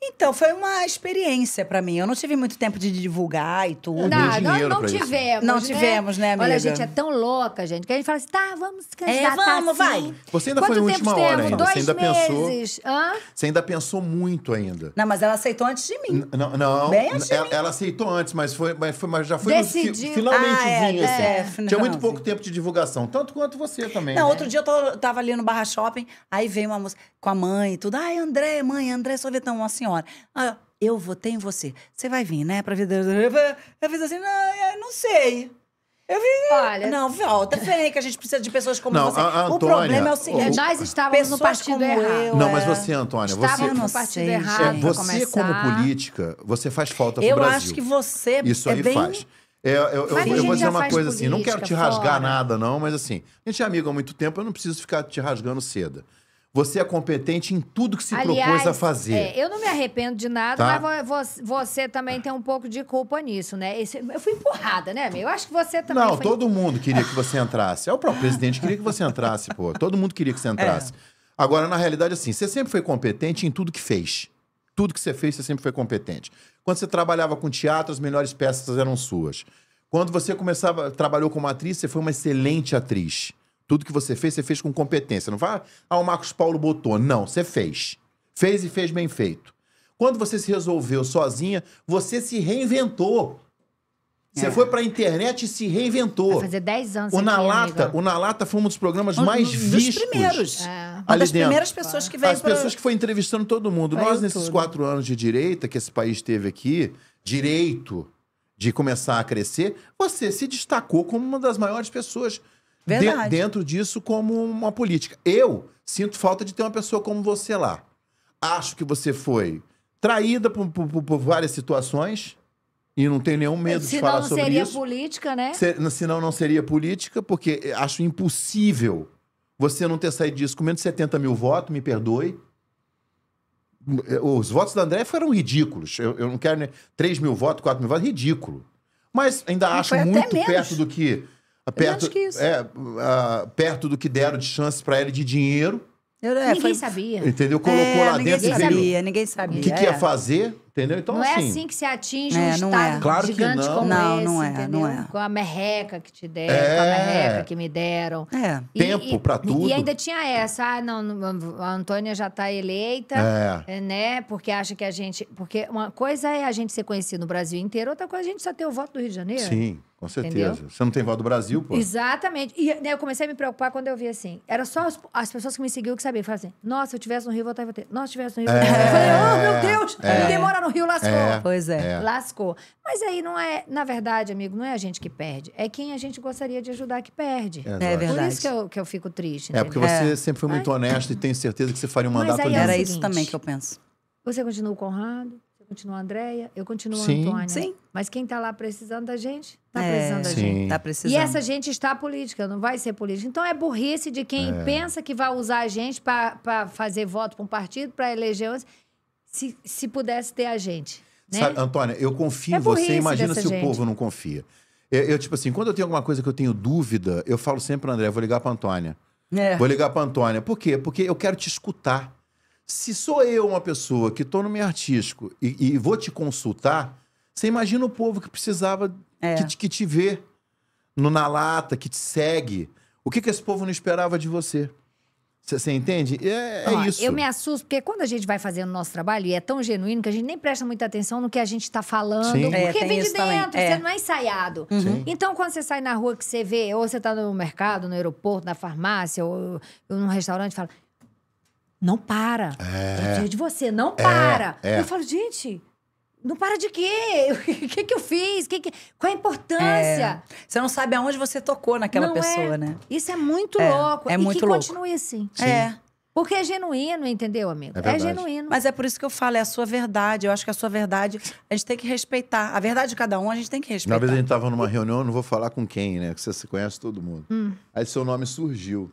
Então, foi uma experiência para mim. Eu não tive muito tempo de divulgar e tudo. Não, nós não tivemos. Não né? tivemos, né, amiga? Olha, a gente é tão louca, gente, que a gente fala assim, tá, vamos descansar. É, vamos, tá, assim. vai. Você ainda Quanto foi última temos? hora, ainda. Dois você ainda meses. pensou. Hã? Você ainda pensou muito ainda. Não, mas ela aceitou antes de mim. N não, não. Bem antes ela, ela, aceitou antes, mas, foi, mas, foi, mas já foi Decidiu. no fi, finalmente ah, é, assim. É, Tinha muito pouco tempo de divulgação, tanto quanto você também. Não, né? outro dia eu tô, tava ali no Barra Shopping, aí veio uma moça com a mãe, e tudo. Ai, André, mãe, André Sorvetão, uma senhora. Ah, eu votei em você. Você vai vir, né? Pra vida. Eu fiz assim, não, não sei. Eu vi. Ah, Olha. Não, volta, tá Fê, que a gente precisa de pessoas como não, você. A, a o problema é o seguinte: o, nós estávamos no partido errado. Eu, não, mas é. você, Antônia, você. Estava No partido sei, errado, é, você, como política, você faz falta pro eu Brasil. Eu acho que você. Isso é aí bem... faz. É, eu, eu, eu vou dizer uma coisa política, assim, não quero te rasgar fora. nada, não, mas assim, a gente é amigo há muito tempo, eu não preciso ficar te rasgando seda. Você é competente em tudo que se Aliás, propôs a fazer. É, eu não me arrependo de nada, tá? mas você também tem um pouco de culpa nisso, né? eu fui empurrada, né, meu? Eu acho que você também. Não, foi... todo mundo queria que você entrasse. É o próprio presidente queria que você entrasse, pô. Todo mundo queria que você é. entrasse. É. Agora, na realidade, assim, você sempre foi competente em tudo que fez. Tudo que você fez, você sempre foi competente. Quando você trabalhava com teatro, as melhores peças eram suas. Quando você começava, trabalhou como atriz, você foi uma excelente atriz. Tudo que você fez, você fez com competência. Não vai, ah, o Marcos Paulo botou. Não, você fez. Fez e fez bem feito. Quando você se resolveu sozinha, você se reinventou. Você é. foi pra internet e se reinventou. Vai fazer 10 anos. O Na Lata, o Na Lata foi um dos programas um, mais dos vistos. primeiros. É. Uma das dentro. primeiras pessoas que veio As pro... pessoas que foi entrevistando todo mundo. Nós, nesses tudo. quatro anos de direita que esse país teve aqui, direito de começar a crescer, você se destacou como uma das maiores pessoas Verdade. De, dentro disso como uma política. Eu sinto falta de ter uma pessoa como você lá. Acho que você foi traída por, por, por várias situações e não tenho nenhum medo senão de falar sobre isso. Senão não seria política, né? Se, senão não seria política, porque eh, acho impossível você não ter saído disso com menos de 70 mil votos, me perdoe. Eh, os votos da André foram ridículos. Eu, eu não quero nem 3 mil votos, 4 mil votos, ridículo. Mas ainda acho muito perto do que ah, perto, É, uh, perto do que deram de chance para ele de dinheiro. Eu, é, ninguém foi... sabia. Entendeu? Colocou é, lá dentro sabia, veio... Sabia, ninguém sabia, O que, que ia é. fazer, entendeu? Então, não é assim, é assim que se atinge um estado claro gigante que não. como não, esse, não é, Não é. Com a merreca que te deram, com a merreca que me deram. É. E, Tempo para tudo. E ainda tinha essa, ah, não, a Antônia já está eleita, né? Porque acha que a gente... Porque uma coisa é a gente ser conhecido no Brasil inteiro, outra coisa é a gente só ter o voto do Rio de Janeiro. Sim. Com certeza. Entendeu? Você não tem voz do Brasil, pô. Exatamente. E né, eu comecei a me preocupar quando eu vi assim. Era só as, as pessoas que me seguiam que sabiam. Falaram assim, nossa, se eu tivesse no Rio, eu voltava a ter. Nossa, se tivesse no Rio. É, eu falei, oh, meu é. Deus, é. ninguém mora no Rio, lascou. É, pois é. é. Lascou. Mas aí não é, na verdade, amigo, não é a gente que perde. É quem a gente gostaria de ajudar que perde. É, é verdade. Por isso que eu, que eu fico triste. Entendeu? É, porque você sempre foi muito honesto e tenho certeza que você faria um mandato ali. Era isso também que eu penso. Você continua o Conrado, você continua a Andréia, eu continuo a Antônia. Sim. Mas quem está lá precisando da gente Tá é, precisando da sim. gente. Tá precisando. E essa gente está política, não vai ser política. Então é burrice de quem é. pensa que vai usar a gente para fazer voto para um partido, para eleger outro, se, se pudesse ter a gente. Né? Sabe, Antônia, eu confio é em você. Imagina se gente. o povo não confia. Eu, eu, tipo assim, quando eu tenho alguma coisa que eu tenho dúvida, eu falo sempre, André, vou ligar para Antônia. É. Vou ligar para Antônia. Por quê? Porque eu quero te escutar. Se sou eu uma pessoa que estou no meu artístico e, e vou te consultar, você imagina o povo que precisava é. Que, que te vê no, na lata, que te segue. O que, que esse povo não esperava de você? Você entende? É, é isso. Eu me assusto, porque quando a gente vai fazendo o nosso trabalho, e é tão genuíno que a gente nem presta muita atenção no que a gente está falando. Sim. Porque é, vem de dentro, é. você não é ensaiado. Uhum. Então, quando você sai na rua que você vê, ou você está no mercado, no aeroporto, na farmácia, ou, ou num restaurante, fala. Não para. É. Eu de você, não para. É, é. Eu falo, gente, não para de quê? O que, que eu fiz? Que que... Qual a importância? É. Você não sabe aonde você tocou naquela não é. pessoa, é. né? Isso é muito é. louco. É e muito que louco. continue assim. Sim. É. Porque é genuíno, entendeu, amigo? É, é, genuíno. Mas é por isso que eu falo, é a sua verdade. Eu acho que a sua verdade a gente tem que respeitar. A verdade de cada um a gente tem que respeitar. Uma vez a gente estava numa reunião, não vou falar com quem, né? Que você conhece todo mundo. Hum. Aí seu nome surgiu.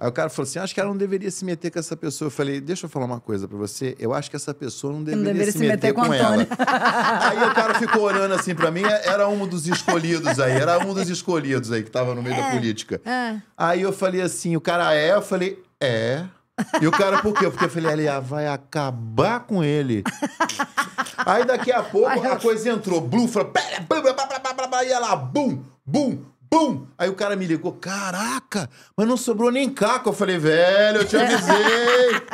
Aí o cara falou assim: acho que ela não deveria se meter com essa pessoa. Eu falei: deixa eu falar uma coisa pra você. Eu acho que essa pessoa não deveria, não deveria se, meter, meter com, com ela. aí o cara ficou orando assim pra mim. Era um dos escolhidos aí. Era um dos escolhidos aí que tava no meio é, da política. É. Aí eu falei assim: o cara é? Eu falei: é. E o cara, por quê? Porque eu falei, ela ah, vai acabar com ele. Aí daqui a pouco a coisa entrou, blufa e ela, bum, bum, Pum! Aí o cara me ligou, caraca, mas não sobrou nem caco. Eu falei, velho, eu te avisei.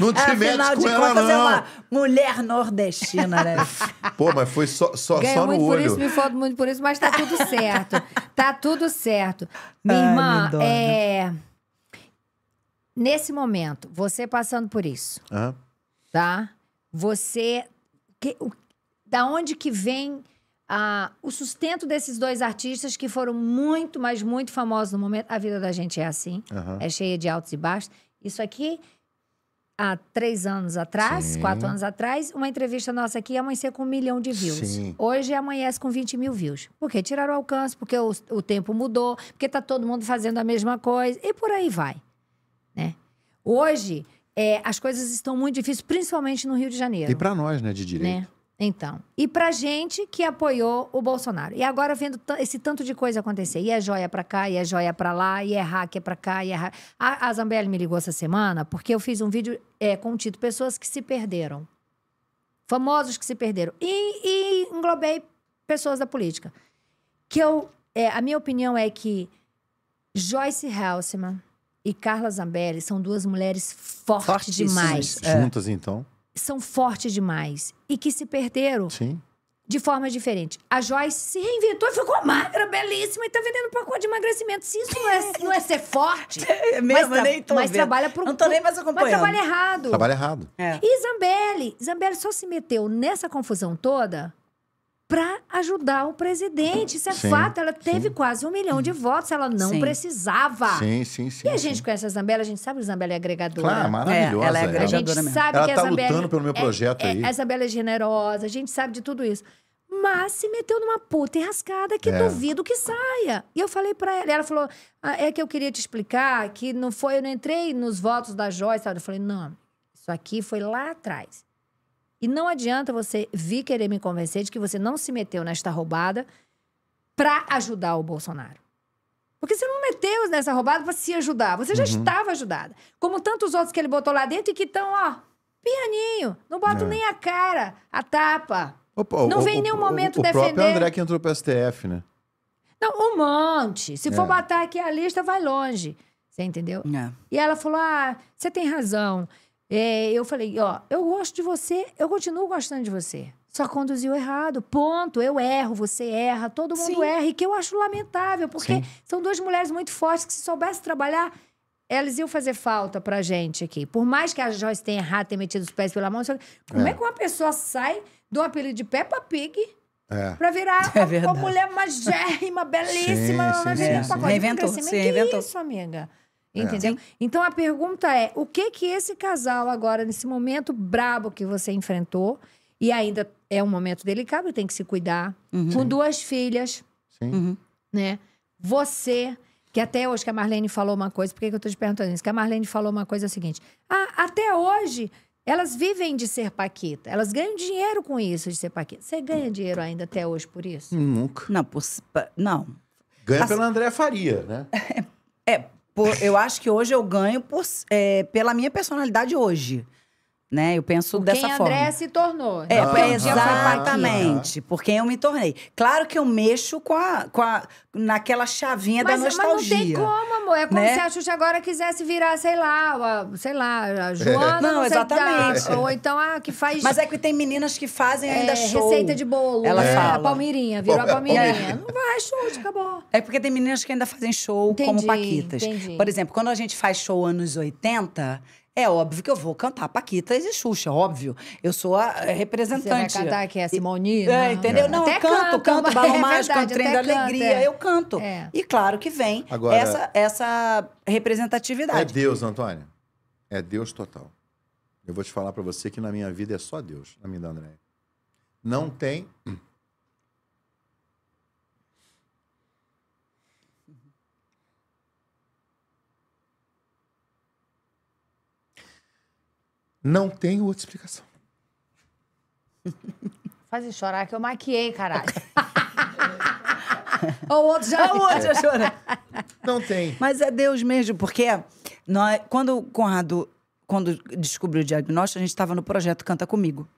Não te é, com ela, não. É uma mulher nordestina, né? Pô, mas foi só, só, Ganho só no muito olho. por isso, me fodo muito por isso, mas tá tudo certo. tá tudo certo. Minha Ai, irmã, é... Nesse momento, você passando por isso, ah. tá? Você... Que, o... Da onde que vem ah, o sustento desses dois artistas que foram muito, mas muito famosos no momento. A vida da gente é assim, uhum. é cheia de altos e baixos. Isso aqui, há três anos atrás, Sim. quatro anos atrás, uma entrevista nossa aqui amanhecer com um milhão de views. Sim. Hoje amanhece com 20 mil views. Porque tiraram o alcance, porque o, o tempo mudou, porque está todo mundo fazendo a mesma coisa e por aí vai. Né? Hoje, é, as coisas estão muito difíceis, principalmente no Rio de Janeiro. E para nós, né, de direito. Né? Então, e pra gente que apoiou o Bolsonaro. E agora vendo esse tanto de coisa acontecer. E é joia pra cá, e é joia pra lá, e é é pra cá, e é A, a Zambelli me ligou essa semana porque eu fiz um vídeo é, com o título Pessoas que se perderam. Famosos que se perderam. E, e englobei pessoas da política. Que eu... É, a minha opinião é que Joyce Halseman e Carla Zambelli são duas mulheres fortes demais. É. Juntas, é. então? são fortes demais e que se perderam Sim. de formas diferentes. A Joyce se reinventou e ficou magra, belíssima, e tá vendendo pacote de emagrecimento. Se isso não é, não é ser forte, é mesmo, mas, nem tô mas trabalha pro, não tô nem mais acompanhando. Mas trabalha errado. Trabalha errado. É. E Zambelli, Zambelli só se meteu nessa confusão toda para ajudar o presidente. Isso é sim, fato. Ela teve sim. quase um milhão de votos. Ela não sim. precisava. Sim, sim, sim. E a gente conhece a Isabela. a gente sabe que a Isabela é agregadora. Claro, é, maravilhosa. É, ela é, é. agregadora ela. A gente mesmo. sabe ela que tá a lutando pelo meu é, projeto é, aí. É, a Isabela é generosa, a gente sabe de tudo isso. Mas se meteu numa puta enrascada que é. duvido que saia. E eu falei para ela. Ela falou, ah, é que eu queria te explicar que não foi... Eu não entrei nos votos da Joyce. Eu falei, não, isso aqui foi lá atrás. E não adianta você vir querer me convencer de que você não se meteu nesta roubada para ajudar o Bolsonaro. Porque você não meteu nessa roubada para se ajudar. Você já uhum. estava ajudada. Como tantos outros que ele botou lá dentro e que estão, ó, pianinho. Não botam é. nem a cara, a tapa. Opa, não o, vem em nenhum o, momento o, o defender. O próprio André que entrou pro STF, né? Não, um monte. Se é. for botar aqui a lista, vai longe. Você entendeu? É. E ela falou: ah, você tem razão. É, eu falei, ó, eu gosto de você, eu continuo gostando de você. Só conduziu errado, ponto. Eu erro, você erra, todo mundo Sim. erra. E que eu acho lamentável, porque Sim. são duas mulheres muito fortes que se soubessem trabalhar, elas iam fazer falta pra gente aqui. Por mais que a Joyce tenha errado, tenha metido os pés pela mão, como é, é que uma pessoa sai do apelido de Peppa Pig é. Pra virar é uma, uma mulher magérrima, belíssima. Sim, né, sim, né, sim, sim. Reinventou, sim, reinventou. isso, amiga? É. Entendeu? É. Então a pergunta é: o que que esse casal agora, nesse momento brabo que você enfrentou, e ainda é um momento delicado, tem que se cuidar, uhum. com duas filhas, uhum. né? Você, que até hoje que a Marlene falou uma coisa, por que, que eu tô te perguntando isso? Que a Marlene falou uma coisa é o seguinte: ah, até hoje elas vivem de ser paquita. Elas ganham dinheiro com isso de ser paquita. Você ganha dinheiro ainda até hoje por isso? Nunca. Não, por, não. Ganha As... pela Andréa Faria, né? É, é por, eu acho que hoje eu ganho por, é, pela minha personalidade hoje né? Eu penso por dessa quem André se tornou. É, ah, exatamente. Ah, por quem eu me tornei. Claro que eu mexo com a, com a naquela chavinha mas, da nostalgia. Mas não tem como, amor. É como né? se a Xuxa agora quisesse virar, sei lá, a, sei lá, a é. Joana. Não, não exatamente. ou então a ah, que faz... Mas é que tem meninas que fazem é, ainda show. Receita de bolo. Ela é. fala. A Palmirinha, virou a é, Palmirinha. Não vai, Xuxa, acabou. É porque tem meninas que ainda fazem show entendi, como Paquitas. Entendi. Por exemplo, quando a gente faz show anos 80 é óbvio que eu vou cantar Paquitas e Xuxa, é óbvio. Eu sou a representante. Eh, você vai cantar que é Simone? É, entendeu? É. Não, até eu canto, canto, canto Balão é Mágico, verdade, Trem da Alegria, canta, é. eu canto. É. E claro que vem Agora, essa, essa representatividade. É Deus, Antônia É Deus total. Eu vou te falar para você que na minha vida é só Deus, na minha da Andréia. Não tem Não tem outra explicação. Fazem chorar que eu maquiei, caralho. Ou o outro já, é o outro já chora. Não tem. Mas é Deus mesmo, porque nós, quando o Conrado quando descobriu o diagnóstico, a gente estava no projeto Canta Comigo.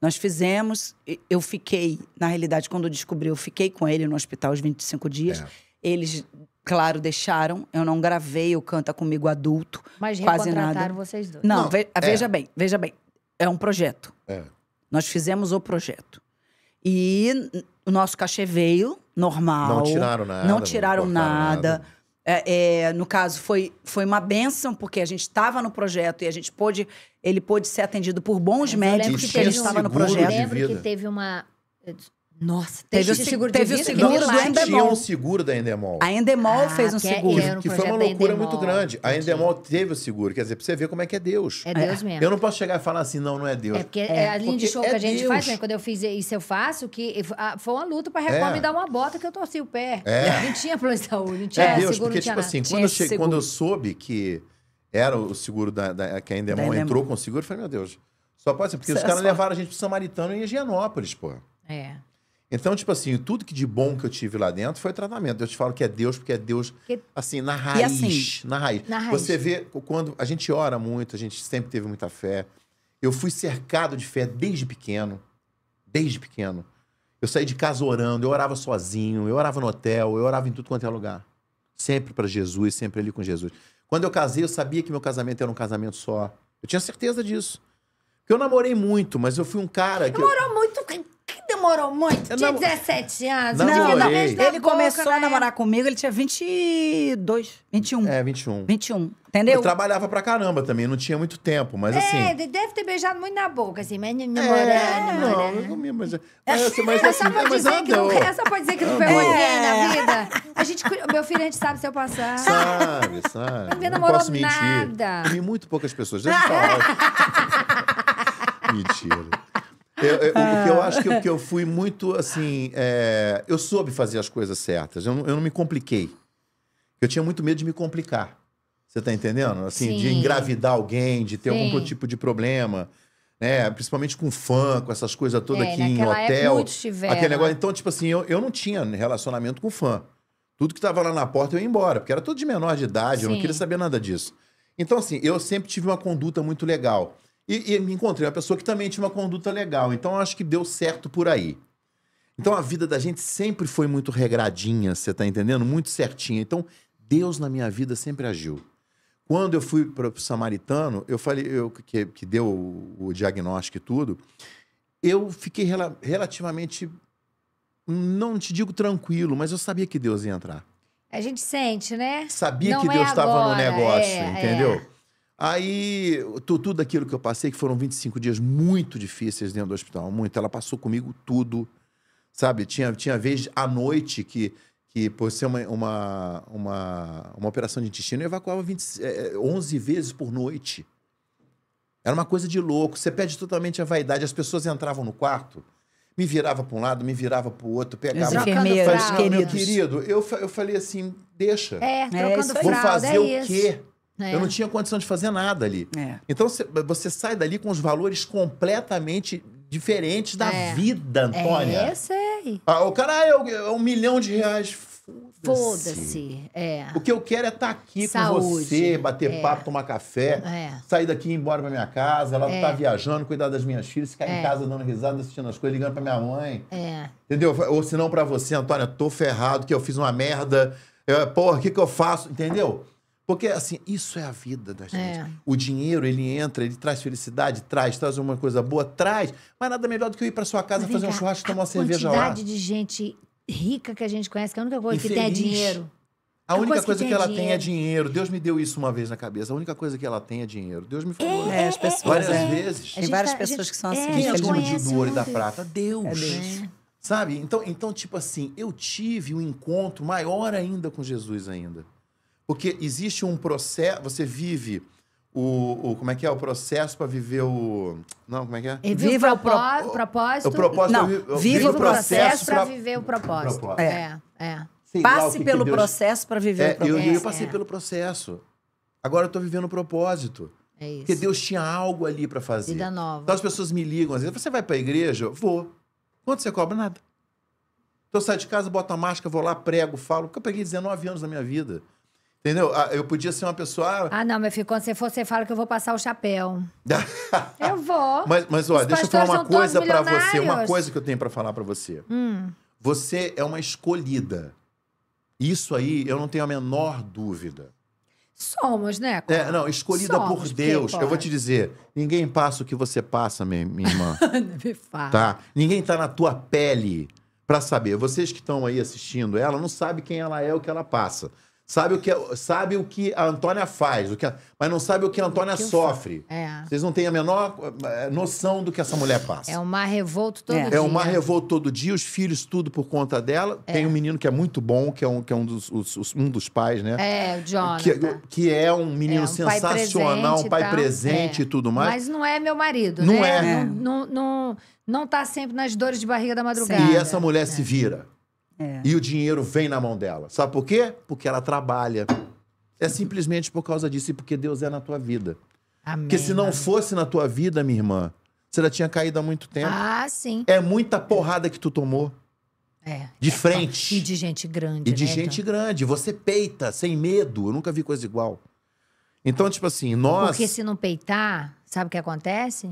Nós fizemos, eu fiquei, na realidade, quando descobri, eu fiquei com ele no hospital os 25 dias. É. Eles Claro, deixaram. Eu não gravei o Canta Comigo Adulto. Mas quase nada. vocês dois. Não, não ve é. veja bem, veja bem. É um projeto. É. Nós fizemos o projeto. E o nosso cachê veio, normal. Não tiraram nada. Não tiraram não nada. nada. É, é, no caso, foi, foi uma benção, porque a gente estava no projeto e a gente pôde. Ele pôde ser atendido por bons Mas médicos que a gente estava no projeto. Eu lembro que teve uma nossa, teve, teve o seguro, teve o seguro não, do Endemol. Tinha um seguro da Endemol. A Endemol ah, fez um que é- seguro. que foi uma loucura muito grande. A Endemol teve o seguro. Quer dizer, pra você ver como é que é Deus. É Deus é. mesmo. Eu não posso chegar e falar assim, não, não é Deus. É porque é, é a linha de show é que a gente Deus. faz, né? Quando eu fiz isso, eu faço, que foi uma luta pra Record me dar uma bota que eu torci o pé. Não tinha plano de saúde, não tinha é, Deus, seguro, porque, tipo assim, quando eu, quando eu soube que era o seguro da, da que a Endemol entrou com o seguro, eu falei, meu Deus, só pode ser. Porque os caras levaram a gente pro Samaritano e Higienópolis, pô. É. Então, tipo assim, tudo que de bom que eu tive lá dentro foi tratamento. Eu te falo que é Deus, porque é Deus, que... assim, na raiz, assim, na raiz. Na raiz. Você vê, quando a gente ora muito, a gente sempre teve muita fé. Eu fui cercado de fé desde pequeno. Desde pequeno. Eu saí de casa orando, eu orava sozinho, eu orava no hotel, eu orava em tudo quanto é lugar. Sempre para Jesus, sempre ali com Jesus. Quando eu casei, eu sabia que meu casamento era um casamento só. Eu tinha certeza disso. Porque eu namorei muito, mas eu fui um cara que. Namorou eu namorou muito? tinha namo... 17 anos. Namorei. Não, ele começou a né? namorar comigo, ele tinha 22, 21. É, 21. 21. Entendeu? Eu trabalhava pra caramba também, não tinha muito tempo, mas é, assim. É, deve ter beijado muito na boca, assim, mas namorando. É, namorando. Não, eu não mas... mas, é, é assim, mas assim, só pode é, mas dizer que não, Essa pode dizer que não pegou ninguém na é. vida. A gente, meu filho, a gente sabe seu passado. Sabe, sabe. Ninguém namorou posso mentir. nada. Eu vi muito poucas pessoas, deixa eu falar. Mentira. Eu, eu, ah. O que eu ah. acho que, que eu fui muito assim. É, eu soube fazer as coisas certas. Eu, eu não me compliquei. Eu tinha muito medo de me complicar. Você tá entendendo? Assim, Sim. de engravidar alguém, de ter Sim. algum tipo de problema. Né? Principalmente com fã, com essas coisas todas é, aqui em hotel. Aquele negócio. Né? Então, tipo assim, eu, eu não tinha relacionamento com fã. Tudo que tava lá na porta eu ia embora, porque era tudo de menor de idade, Sim. eu não queria saber nada disso. Então, assim, eu sempre tive uma conduta muito legal. E, e, me encontrei uma pessoa que também tinha uma conduta legal. Então acho que deu certo por aí. Então a vida da gente sempre foi muito regradinha, você tá entendendo? Muito certinha. Então Deus na minha vida sempre agiu. Quando eu fui para o samaritano, eu falei eu, que, que deu o, o diagnóstico e tudo, eu fiquei rela, relativamente, não te digo tranquilo, mas eu sabia que Deus ia entrar. A gente sente, né? Sabia não que é Deus estava no negócio, é, é. entendeu? É. Aí, tudo aquilo que eu passei, que foram 25 dias muito difíceis dentro do hospital, muito. Ela passou comigo tudo, sabe? Tinha, tinha vez à noite que, que por ser uma, uma, uma, uma operação de intestino, eu evacuava 20, é, 11 é, vezes por noite. Era uma coisa de louco. Você perde totalmente a vaidade. As pessoas entravam no quarto, me virava para um lado, me virava para o outro, pegava. Os enfermeiros, meu querido, eu, eu falei assim, deixa. É, é trocando é, fralda, Vou fazer é o quê? É. Eu não tinha condição de fazer nada ali. É. Então você sai dali com os valores completamente diferentes da é. vida, é Antônia. É, eu sei. Ah, o cara é um milhão de reais. Foda-se. é. O que eu quero é estar tá aqui Saúde. com você, bater é. papo, tomar café, é. sair daqui e ir embora pra minha casa, ela é. tá viajando, cuidar das minhas filhas, ficar em é. casa dando risada, assistindo as coisas, ligando pra minha mãe. É. Entendeu? Ou se não pra você, Antônia, tô ferrado, que eu fiz uma merda. Eu, porra, o que, que eu faço? Entendeu? Porque, assim, isso é a vida da gente. É. O dinheiro, ele entra, ele traz felicidade, traz, traz uma coisa boa, traz. Mas nada melhor do que eu ir para sua casa, fazer cá, um churrasco, tomar uma cerveja lá. A quantidade de gente rica que a gente conhece, que é a única coisa que tem é dinheiro. A única coisa, coisa que, que, ela dinheiro. tem é, é dinheiro. Deus me deu isso uma vez na cabeça. A única coisa que ela tem é dinheiro. Deus me falou. É, é, as pessoas. Várias é. vezes. Tem várias tá, pessoas gente, que são assim. Quem é dono do ouro e da prata? Deus. É Deus. É. Sabe? Então, então, tipo assim, eu tive um encontro maior ainda com Jesus ainda. Porque existe um processo, você vive o, o, como é que é o processo para viver o não como é que é e viva o, propó o propósito o propósito não é viva, é viva o processo, para viver o propósito, propósito. é é, é. Sei passe que pelo que Deus... processo para viver é, o propósito eu, eu passei é. pelo processo agora eu estou vivendo o propósito é isso. porque Deus tinha algo ali para fazer vida nova então as pessoas me ligam às vezes você vai para a igreja vou quanto você cobra nada então eu saio de casa boto a máscara vou lá prego falo que eu peguei 19 anos da minha vida Entendeu? Ah, eu podia ser uma pessoa. Ah, ah, não, meu filho, quando você for, você fala que eu vou passar o chapéu. eu vou. Mas, mas olha, deixa eu falar uma coisa para você, uma coisa que eu tenho para falar para você. Hum. Você é uma escolhida. Isso aí eu não tenho a menor dúvida. Somos, né? É, não, escolhida Somos, por Deus. Eu vou te dizer, ninguém passa o que você passa, minha, minha irmã. Me fala. Tá? Ninguém tá na tua pele para saber. Vocês que estão aí assistindo ela não sabe quem ela é, o que ela passa sabe o que, sabe o que a Antônia faz, o que a, mas não sabe o que a Antônia que sofre. É. Vocês não têm a menor eh, noção do que essa mulher passa. É um mar revolto todo é. dia. É um mar revolto todo dia, os filhos tudo por conta dela. É. Tem um menino que é muito bom, que é um, que é um, dos, os, um dos pais, né? É, o é, Jonathan. Que, que é um menino é, um sensacional, pai um pai presente e é. tudo mais. Mas não é meu marido, não né? É. Não, não, não, não tá sempre nas dores de barriga da madrugada. E essa mulher se é. vira. É. E o dinheiro vem na mão dela. Sabe por quê? Porque ela trabalha. É simplesmente por causa disso e porque Deus é na tua vida. Amém. Porque se não fosse na tua vida, minha irmã, você já tinha caído há muito tempo. Ah, sim. É muita porrada que tu tomou. É. De frente. E de gente grande. E de né, gente então? grande. Você peita, sem medo. Eu nunca vi coisa igual. Então, tipo assim, nós. Porque se não peitar, sabe o que acontece?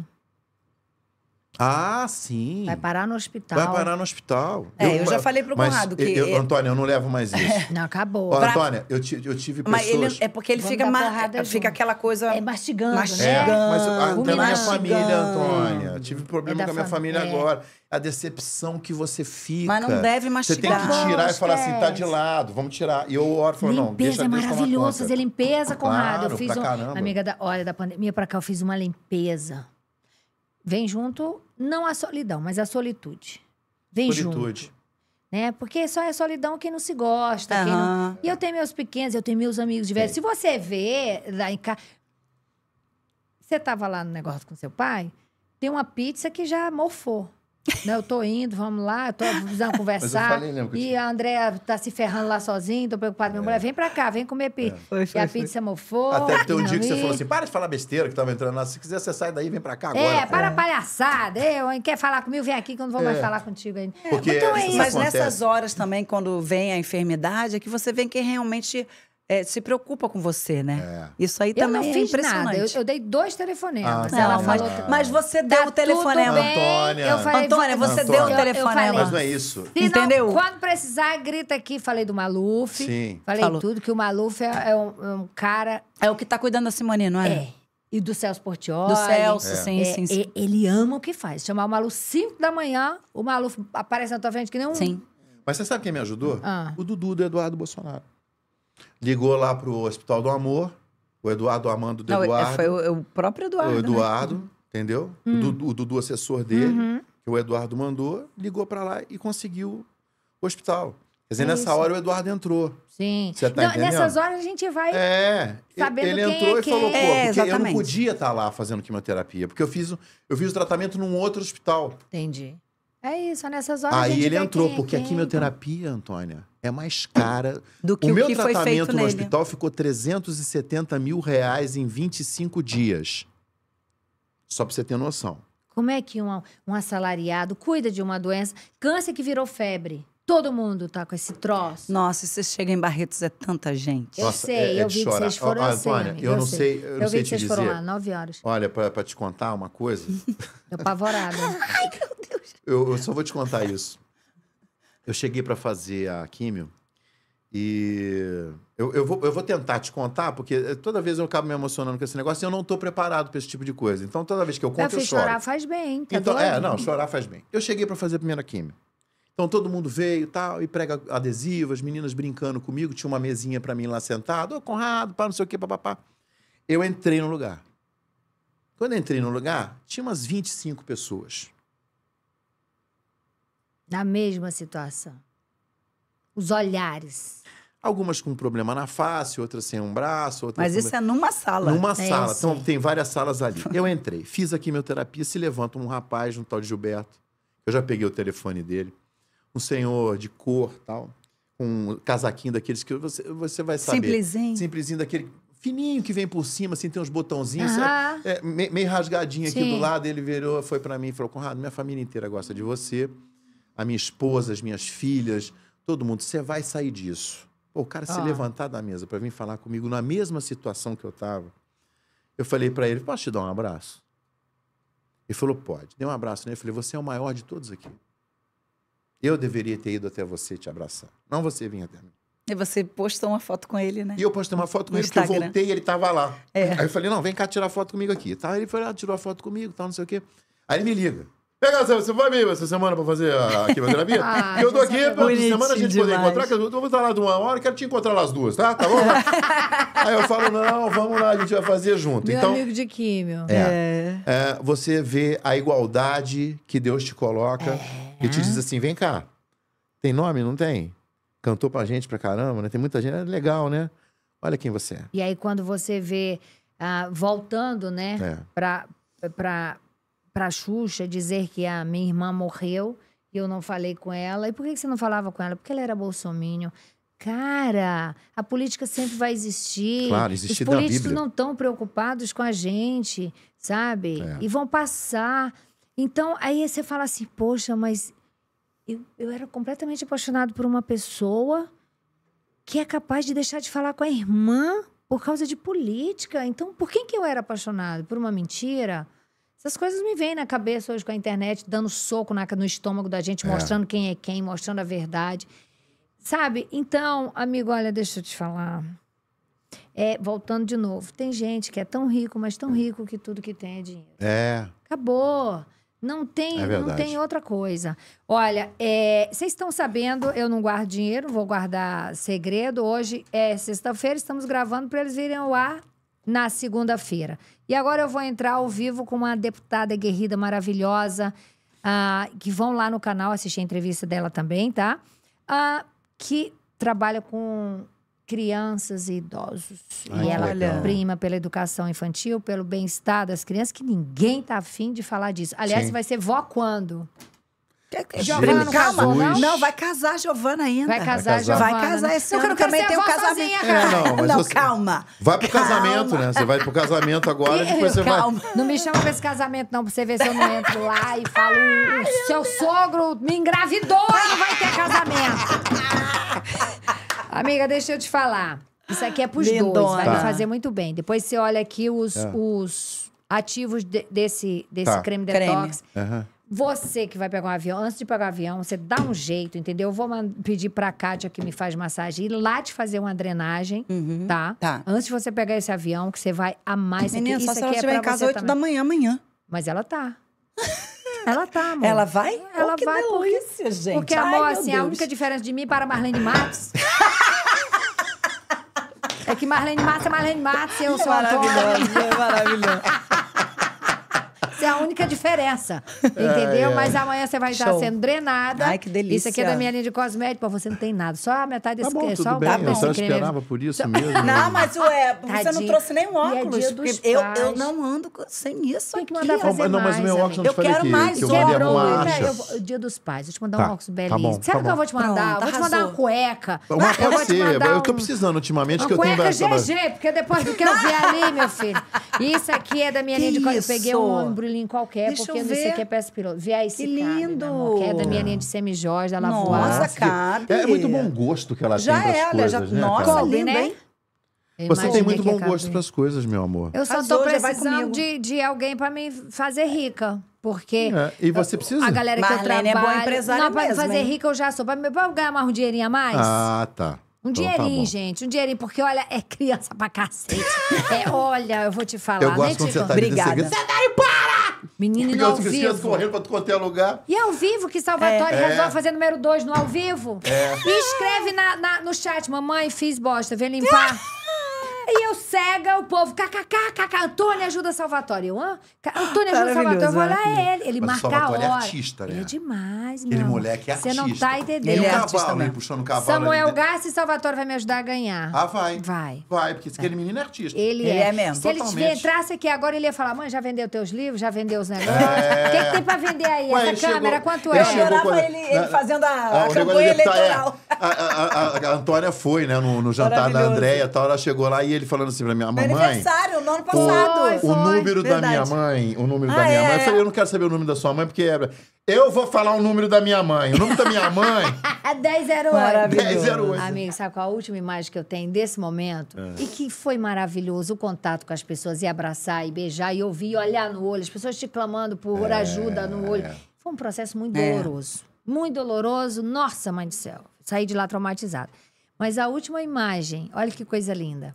Ah, sim. Vai parar no hospital. Vai parar no hospital. É, eu, eu já falei pro Conrado que. Eu, eu, é- Antônia, eu não levo mais isso. não, acabou. Ó, pra... Antônia, eu, eu tive pessoas. Mas ele, é porque ele Vamos fica, mar... fica aquela coisa. É mastigando. mastigando. É, mas até ah, na minha família, Antônia. Eu tive problema é com a minha fam... família é. agora. A decepção que você fica. Mas não deve mastigar. Você tem que tirar e falar assim, tá de lado, vamos tirar. E eu oro e falo, limpeza não, deixa é maravilhoso fazer limpeza, Conrado. Claro, eu fiz uma. Amiga da, olha, da pandemia pra cá, eu fiz uma limpeza Vem junto não a solidão, mas a solitude. Vem solitude. junto. Né? Porque só é solidão quem não se gosta. Uhum. Não... E eu tenho meus pequenos, eu tenho meus amigos diversos. Se você vê lá em casa. Você estava lá no negócio com seu pai, tem uma pizza que já morfou. Não, eu tô indo, vamos lá, eu tô precisando conversar. falei, né, e a Andréa tá se ferrando lá sozinha, tô preocupada. Minha é. mulher, vem pra cá, vem comer pizza. É. foi, a pizza mofou. Até que tem um dia que você falou assim: para de falar besteira que tava entrando lá. Se quiser, você sai daí, vem pra cá é, agora. É, para é. palhaçada. Eu, quer falar comigo? Vem aqui que eu não vou é. mais falar contigo ainda. Porque então é isso. Mas acontece. nessas horas também, quando vem a enfermidade, é que você vê quem realmente é, se preocupa com você, né? É. Isso aí eu também é impressionante. Eu, eu, dei dois telefonemas. Ah, tá. ela falou. Mas, mas você tá deu o telefonema. Antônia. Eu falei, Antônia, você Antônia. deu o telefonema. mas não é isso. Entendeu? quando precisar, grita aqui. Falei do Maluf. Sim. Falei falou. tudo, que o Maluf é, é, um, é, um, cara. É o que tá cuidando da Simone, não é? É. E do Celso Portioli. Do Celso, é. É, sim, sim, sim. Ele ama o que faz. Chamar o Maluf 5 da manhã, o Maluf aparece na tua frente que nem um. Sim. Mas você sabe quem me ajudou? Ah. O Dudu do Eduardo Bolsonaro. Ligou lá para o Hospital do Amor, o Eduardo Armando do é, Eduardo. foi o, é o, próprio Eduardo. O né? Eduardo, né? entendeu? Hum. O, Dudu, o assessor dele, uhum. que o Eduardo mandou, ligou para lá e conseguiu o hospital. Quer dizer, é nessa hora o Eduardo entrou. Sim. Você tá não, entendendo? Nessas horas a gente vai é, sabendo Ele quem entrou é e quem. falou, pô, é, porque eu não é, podia estar tá lá fazendo quimioterapia, porque eu fiz, eu fiz o tratamento num outro hospital. Entendi. É isso, é nessas horas. Aí ele entrou, quem, porque quem... a quimioterapia, Antônia, é mais cara. Do que o, o meu que tratamento no nele. hospital ficou 370 mil reais em 25 dias. Só para você ter noção. Como é que um, um assalariado cuida de uma doença, câncer que virou febre? Todo mundo tá com esse troço. Nossa, se você chega em Barretos, é tanta gente. Eu sei, é, é eu vi chorar. que vocês foram assim, eu, eu, não sei, eu, eu não sei te dizer. Eu vi que vocês foram lá, nove horas. Olha, pra, pra te contar uma coisa... eu apavorada. Ai, meu Deus. Eu, eu só vou te contar isso. Eu cheguei para fazer a químio e... Eu, eu, vou, eu vou tentar te contar, porque eh, toda vez eu acabo me emocionando com esse negócio e eu não tô preparado para esse tipo de coisa. Então, toda vez que eu conto, eu, choro. chorar faz bem, tá Então, É, não, chorar faz bem. Eu cheguei para fazer a primeira química. Então todo mundo veio tal, e prega adesivo, as meninas brincando comigo, tinha uma mesinha para mim lá sentado, ô oh, Conrado, pá, não sei o quê, papapá. Eu entrei no lugar. Quando entrei no lugar, tinha umas 25 pessoas. Na mesma situação. Os olhares. Algumas com problema na face, outras sem um braço. Outras Mas isso é numa sala. Numa é sala. Então, tem várias salas ali. Eu entrei, fiz a quimioterapia, se levanta um rapaz, um tal de Gilberto. Eu já peguei o telefone dele um senhor de cor, tal, com um casaquinho daqueles que você, você vai saber. Simplesinho. Simplesinho daquele fininho que vem por cima, assim, tem uns botãozinhos, ah. é, é meio, meio rasgadinho Sim. aqui do lado. Ele virou, foi para mim e falou: Conrado, minha família inteira gosta de você, a minha esposa, as minhas filhas, todo mundo, você vai sair disso. Pô, o cara se ah. levantar da mesa para vir falar comigo na mesma situação que eu tava. Eu falei para ele: Posso te dar um abraço? Ele falou: Pode. Dei um abraço nele. Eu falei: Você é o maior de todos aqui. Eu deveria ter ido até você te abraçar, não você vinha até mim. E você postou uma foto com ele, né? E eu postei uma foto com no ele, Instagram. porque eu voltei e ele tava lá. É. Aí eu falei, não, vem cá tirar foto comigo aqui. Tá, ele foi lá, tirou a foto comigo, tal, não sei o quê. Aí ele me liga. Pega essa, você vai vir essa semana pra fazer a quimioterapia? Ah, e eu tô aqui é semana a gente demais. poder encontrar, que eu vou estar lá de uma hora, quero te encontrar lá as duas, tá? Tá bom? Aí eu falo, não, vamos lá, a gente vai fazer junto. Meu então, amigo de químio. É, é. é, Você vê a igualdade que Deus te coloca é. e te diz assim, vem cá, tem nome? Não tem? Cantou pra gente pra caramba, né? Tem muita gente, é legal, né? Olha quem você é. E aí quando você vê, ah, voltando, né, é. pra... pra para Xuxa dizer que a minha irmã morreu e eu não falei com ela. E por que você não falava com ela? Porque ela era bolsominion. Cara, a política sempre vai existir. Claro, existe Os políticos não estão preocupados com a gente, sabe? É. E vão passar. Então, aí você fala assim, poxa, mas eu, eu era completamente apaixonado por uma pessoa que é capaz de deixar de falar com a irmã por causa de política. Então, por quem que eu era apaixonado? Por uma mentira? Essas coisas me vêm na cabeça hoje com a internet, dando soco na, no estômago da gente, é. mostrando quem é quem, mostrando a verdade. Sabe? Então, amigo, olha, deixa eu te falar. É, voltando de novo, tem gente que é tão rico, mas tão rico que tudo que tem é dinheiro. É. Acabou. Não tem, é não tem outra coisa. Olha, é, vocês é, estão sabendo, eu não guardo dinheiro, vou guardar segredo. Hoje é sexta-feira, estamos gravando para eles virem ao ar na segunda-feira. E agora eu vou entrar ao vivo com uma deputada guerrida maravilhosa, uh, que vão lá no canal assistir a entrevista dela também, tá? Uh, que trabalha com crianças e idosos. Ai, e ela olha. prima pela educação infantil, pelo bem-estar das crianças, que ninguém tá afim de falar disso. Aliás, Sim. vai ser vó quando? Giovana não não? Não, vai casar Giovana ainda. Vai casar, Giovana. Vai casar esse ano também tem o um casamento. É, não, mas não você... calma. Vai pro calma. casamento, né? Você vai pro casamento agora e depois você calma. vai. Não me chama pra esse casamento, não, pra você ver se eu não entro lá e falo: o seu sogro me engravidou e não vai ter casamento. Amiga, deixa eu te falar. Isso aqui é pros Lindona. dois, vai tá. fazer muito bem. Depois você olha aqui os, é. os ativos de, desse, desse tá. creme detox. Creme. Uhum. Você que vai pegar um avião, antes de pegar um avião, você dá um jeito, entendeu? Eu vou pedir pra Kátia que me faz massagem ir lá te fazer uma drenagem, uhum, tá? tá? Antes de você pegar esse avião, que você vai mais esse Menina, só Isso se ela estiver é em casa 8 também. da manhã amanhã. Mas ela tá. Ela tá, amor. Ela vai? Ela oh, que vai delícia, porque, gente. Porque, Ai, amor, assim, Deus. a única diferença de mim para Marlene Matos... é que Marlene Matos é Marlene Matos e eu sou Antônia. Maravilhoso, maravilhoso é a única diferença. entendeu? Mas amanhã você vai Show. estar sendo drenada. Ai, que delícia. Isso aqui é da minha linha de cosméticos. Pô, você não tem nada. Só a metade desse tá é só o bem. Eu só esperava por isso mesmo. Não, mas ué, Tadinho. você não trouxe nem é óculos. É eu, eu não ando sem isso. Tem que mandar fazer fazer. Não, mas meu óculos Eu quero mais óculos. Dia dos pais. Tá, tá tá vou te mandar um óculos belíssimo. Sabe o que eu vou te mandar? Vou te mandar uma cueca. Uma pode ser. Eu tô precisando ultimamente que eu tenho várias. GG, porque depois do que eu vi ali, meu filho. Isso aqui é da minha linha de cosméticos. Eu peguei um ombro bullying qualquer, Deixa porque eu não sei que é peça piloto. Vê aí esse que né, lindo. Carne, que é da minha linha de jorge da voa Nossa, cara. É, é, muito bom gosto que ela já tem das é, coisas, já... né? Nossa, linda, né? hein? Eu Você tem muito bom gosto para as coisas, meu amor. Eu só estou precisando de, de alguém para me fazer rica. Porque é, e você precisa. a galera Marlene que eu trabalho... é boa empresária pra para fazer hein? rica eu já sou. Para ganhar mais um dinheirinho a mais. Ah, tá. Um então, tá dinheirinho, tá gente. Um dinheirinho, porque olha, é criança pra cacete. é, olha, eu vou te falar. Eu gosto né, quando você tá Obrigada. Tá para! Menino e ao vivo. correndo pra tu é lugar. E ao vivo que Salvatore é. resolve é. fazer número dois no ao vivo. É. E escreve na, na, no chat, mamãe, fiz bosta, vem limpar. Ah! E eu cega, o povo, kkkk, Antônio ajuda Salvatore. Eu, ah, Antônio ajuda Salvatore. Eu vou olhar ele. Ele né? Mas marca é a hora. é artista, né? Ele é demais, meu. Ele moleque é artista. Você não tá entendendo. Ele, é ele é artista cavalo, puxando o cavalo. Samuel Garcia e Salvatore vai me ajudar a ganhar. Ah, vai. Vai. Vai, porque vai. É. aquele menino é artista. Ele, ele é. é. mesmo. Se Totalmente. ele entrasse aqui agora, ele ia falar, mãe, já vendeu teus livros? Já vendeu os negócios? É. O que, que, tem pra vender aí? Ué, Essa câmera, chegou, quanto é? Eu chorava ele, fazendo a, ah, campanha tá- eleitoral. A, a, Antônia foi, né, no, jantar da Andréia e tal. Ela chegou lá e ele falando assim pra minha mamãe. Aniversário, no ano passado. O, o número Verdade. da minha mãe, o número ah, da minha é, mãe. Eu é. falei, eu não quero saber o número da sua mãe, porque era. É, eu vou falar o número da minha mãe. O número da minha mãe. 1008. É maravilhoso. 10, Amigo, sabe qual a última imagem que eu tenho desse momento? É. E que foi maravilhoso o contato com as pessoas, e abraçar, e beijar, e ouvir, e olhar no olho, as pessoas te clamando por é, ajuda no olho. Foi um processo muito doloroso. Muito doloroso. Nossa, mãe do céu. Saí de lá traumatizada. Mas a última imagem, olha que coisa linda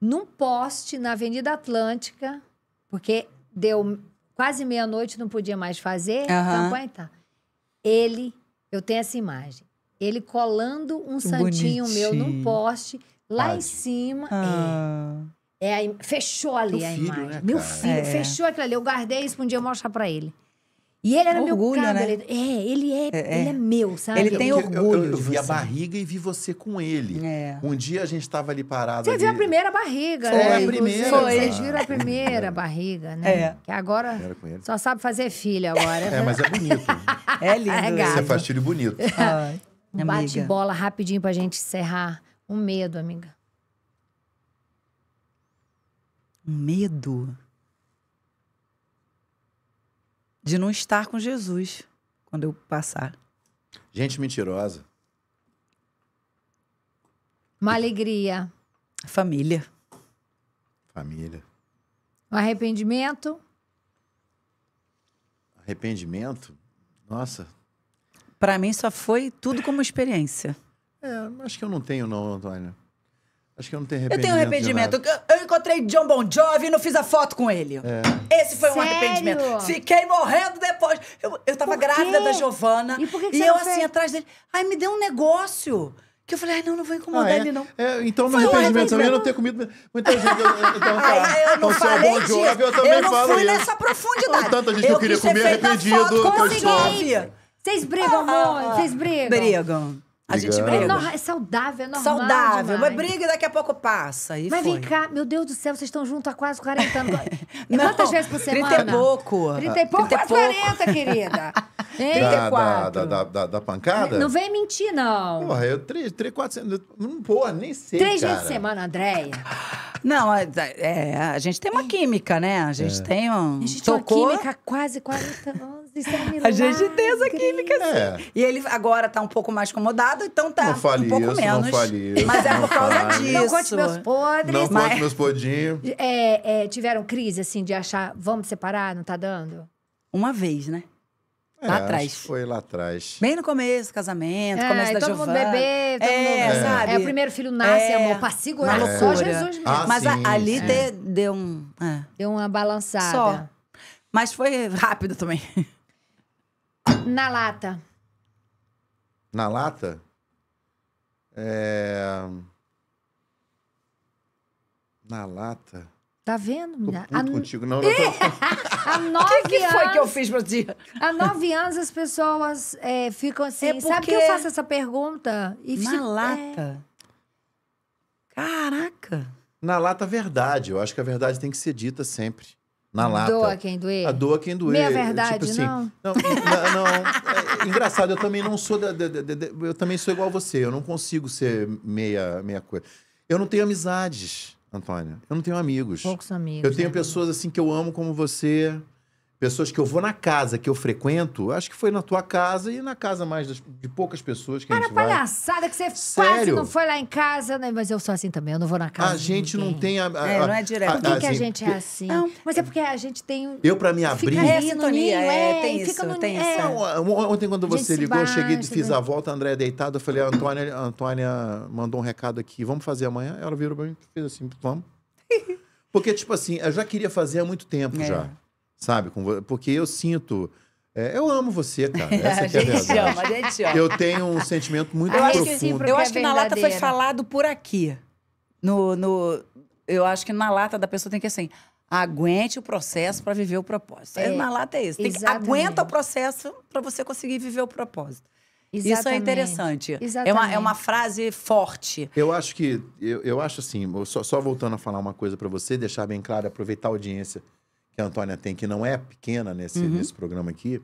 num poste na Avenida Atlântica, porque deu quase meia-noite, não podia mais fazer, uhum. campanha então, tá. Ele, eu tenho essa imagem, ele colando um santinho Bonitinho. meu num poste, lá Pode. em cima. Ah. É, é a, fechou ali Teu a filho, imagem. Né, Meu filho, é. fechou aquilo ali. Eu guardei isso pra um dia mostrar pra ele. E ele era orgulho, meu cara. Né? é, ele é, é, é, ele é meu, sabe? Ele tem orgulho. Eu, eu, eu vi a barriga e vi você com ele. É. Um dia a gente estava ali parado. Você viu a primeira barriga, Foi né? Foi a primeira. Foi. Vocês ah. viram a primeira é. barriga, né? É. Que agora só sabe fazer filha agora. É, mas é bonito. é lindo. É Você faz filho bonito. Ai, Bate bola rapidinho pra gente encerrar. Um medo, amiga. Um medo? de não estar com Jesus quando eu passar. Gente mentirosa. Uma alegria. Família. Família. Um arrependimento. Arrependimento? Nossa. Para mim só foi tudo como experiência. É, acho que eu não tenho não, Antônio. Acho que eu não tenho arrependimento. Eu tenho arrependimento. Eu, encontrei John Bon Jovi e não fiz a foto com ele. É. Esse foi Sério? um arrependimento. Fiquei morrendo depois. Eu, eu tava grávida da Giovana. E, por que que e eu, assim, atrás dele. Ai, me deu um negócio. Que eu falei, ai, não, não vou incomodar ah, é? ele, não. É, então, meu arrependimento também, eu não ter comido. Muita gente. Então, tá, eu não falei bom disso. Eu, também eu não falo fui isso. nessa profundidade. Tanta gente eu que eu queria comer arrependido. Consegui. Vocês brigam, amor? Ah, ah, Vocês brigam? Brigam gente briga. É, normal, é saudável, é normal. Saudável. Demais. Mas briga e daqui a pouco passa. E mas foi. vem cá, meu Deus do céu, vocês estão juntos há quase 40 anos. Não, Quantas vezes por semana? 30 e pouco. 30 e pouco, 30 quase pouco. 40, querida. 34. Da, da, da, da, pancada? Não vem mentir, não. Porra, eu 3, 3 4, não, porra, nem sei. Três vezes por semana, Andréia. Não, é, a gente tem uma química, né? A gente é. tem um. A gente tocou. tem uma química há quase 40 anos. Isso é um milagre. A gente tem essa química, é. E ele agora tá um pouco mais acomodado, então tá um pouco isso, menos. Não fale isso, mas é por causa fale. disso. Não conte meus podres. Não mas... conte meus podinhos. É, é, tiveram crise, assim, de achar, vamos separar, não tá dando? Uma vez, né? É, lá é, atrás. Foi lá atrás. Bem no começo, casamento, é, começo da todo Mundo bebê, todo é, mundo, é. sabe? É, o primeiro filho nasce, é, amor, pra segurar é. só Jesus mesmo. Ah, Mas sim, ali deu, deu um... É. Deu uma balançada. Só. Mas foi rápido também. Na lata. Na lata? É... Na lata. Tá vendo, menina? Tô puto a... contigo, não. não tô... Há nove anos. O que, foi que eu fiz pra dia? Há nove anos as pessoas é, ficam assim. É porque... Sabe que eu faço essa pergunta? E Na fico... lata. É... Caraca. Na lata, verdade. Eu acho que a verdade tem que ser dita sempre na lata. Doa quem doer. A ah, doa quem doer. Meia verdade, tipo assim, não? Não, não, não. É, é engraçado, eu também não sou da, eu também sou igual a você, eu não consigo ser meia meia coisa. Eu não tenho amizades, Antônia. Eu não tenho amigos. Poucos amigos. Eu tenho né? pessoas assim que eu amo como você pessoas que eu vou na casa que eu frequento, acho que foi na tua casa e na casa mais das, de poucas pessoas que Cara, a gente vai. Cara, palhaçada que você Sério? quase não foi lá em casa, né? Mas eu sou assim também, eu não vou na casa. A gente não tem a, a, é, não é direto. Por que, a, que a assim, gente é assim? Não, mas é porque a gente tem Eu para me abrir, fica é, sintonia, é, tem isso, no, tem é. isso. É, ontem quando você ligou, baixa, eu cheguei, fiz né? a volta, a André deitado, eu falei, a Antônia, a Antônia mandou um recado aqui, vamos fazer amanhã? Ela virou pra mim e fez assim, vamos. Porque tipo assim, eu já queria fazer há muito tempo é. já sabe? Porque eu sinto. É, eu amo você, cara. Essa é a, gente é a verdade. Ama, a gente ama. Eu tenho um sentimento muito eu profundo. Acho que eu acho é que na lata foi falado por aqui. No, no, eu acho que na lata da pessoa tem que assim. Aguente o processo para viver o propósito. É, é, na lata é isso. Tem que, aguenta o processo para você conseguir viver o propósito. Exatamente. Isso é interessante. É uma, é uma frase forte. Eu acho que, eu, eu acho assim, só, só voltando a falar uma coisa para você, deixar bem claro, aproveitar a audiência que a Antônia tem, que não é pequena nesse, uhum. nesse programa aqui,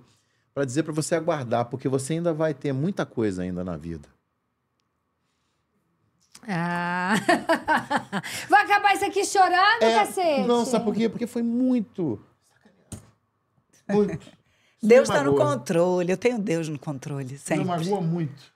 para dizer para você aguardar, porque você ainda vai ter muita coisa ainda na vida. Ah! vai acabar isso aqui chorando, é, cacete? Não, sabe por quê? Porque foi muito. muito Deus está no controle. Eu tenho Deus no controle, sempre. Não magoa muito.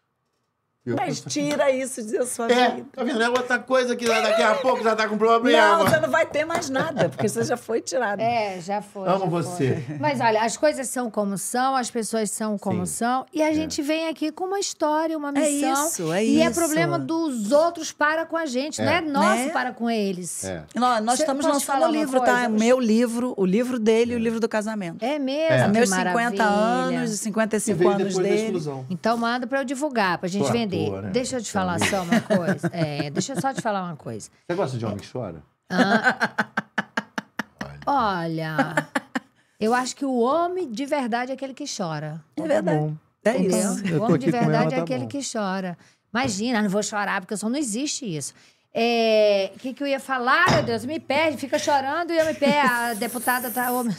Eu... Mas tira isso de sua é, vida. Tá vendo? É outra coisa que daqui a pouco já tá com problema. Não, você não vai ter mais nada, porque você já foi tirado. É, já foi. Amo já você. Foi. Mas olha, as coisas são como são, as pessoas são como Sim. são, e a é. gente vem aqui com uma história, uma é missão. É isso, é e é isso. E é problema dos outros para com a gente, é. não é nosso né? para com eles. É. nós estamos lançando o livro, coisa? tá? meu livro, o livro dele e o é. livro do casamento. É mesmo? É. Meus 50 maravilha. anos, 55 anos dele. Então manda para eu divulgar, pra gente claro. vender boa, né? Deixa eu te tá falar só uma coisa. É, deixa eu só te falar uma coisa. Você gosta de homem que chora? Ah, olha, eu acho que o homem de verdade é aquele que chora. É verdade. Tá é isso. Entendeu? O homem de verdade ela, é tá é aquele bom. que chora. Imagina, não vou chorar porque só não existe isso. É, que, que eu ia falar, meu Deus? Me perde, fica chorando e eu me perde. A deputada tá.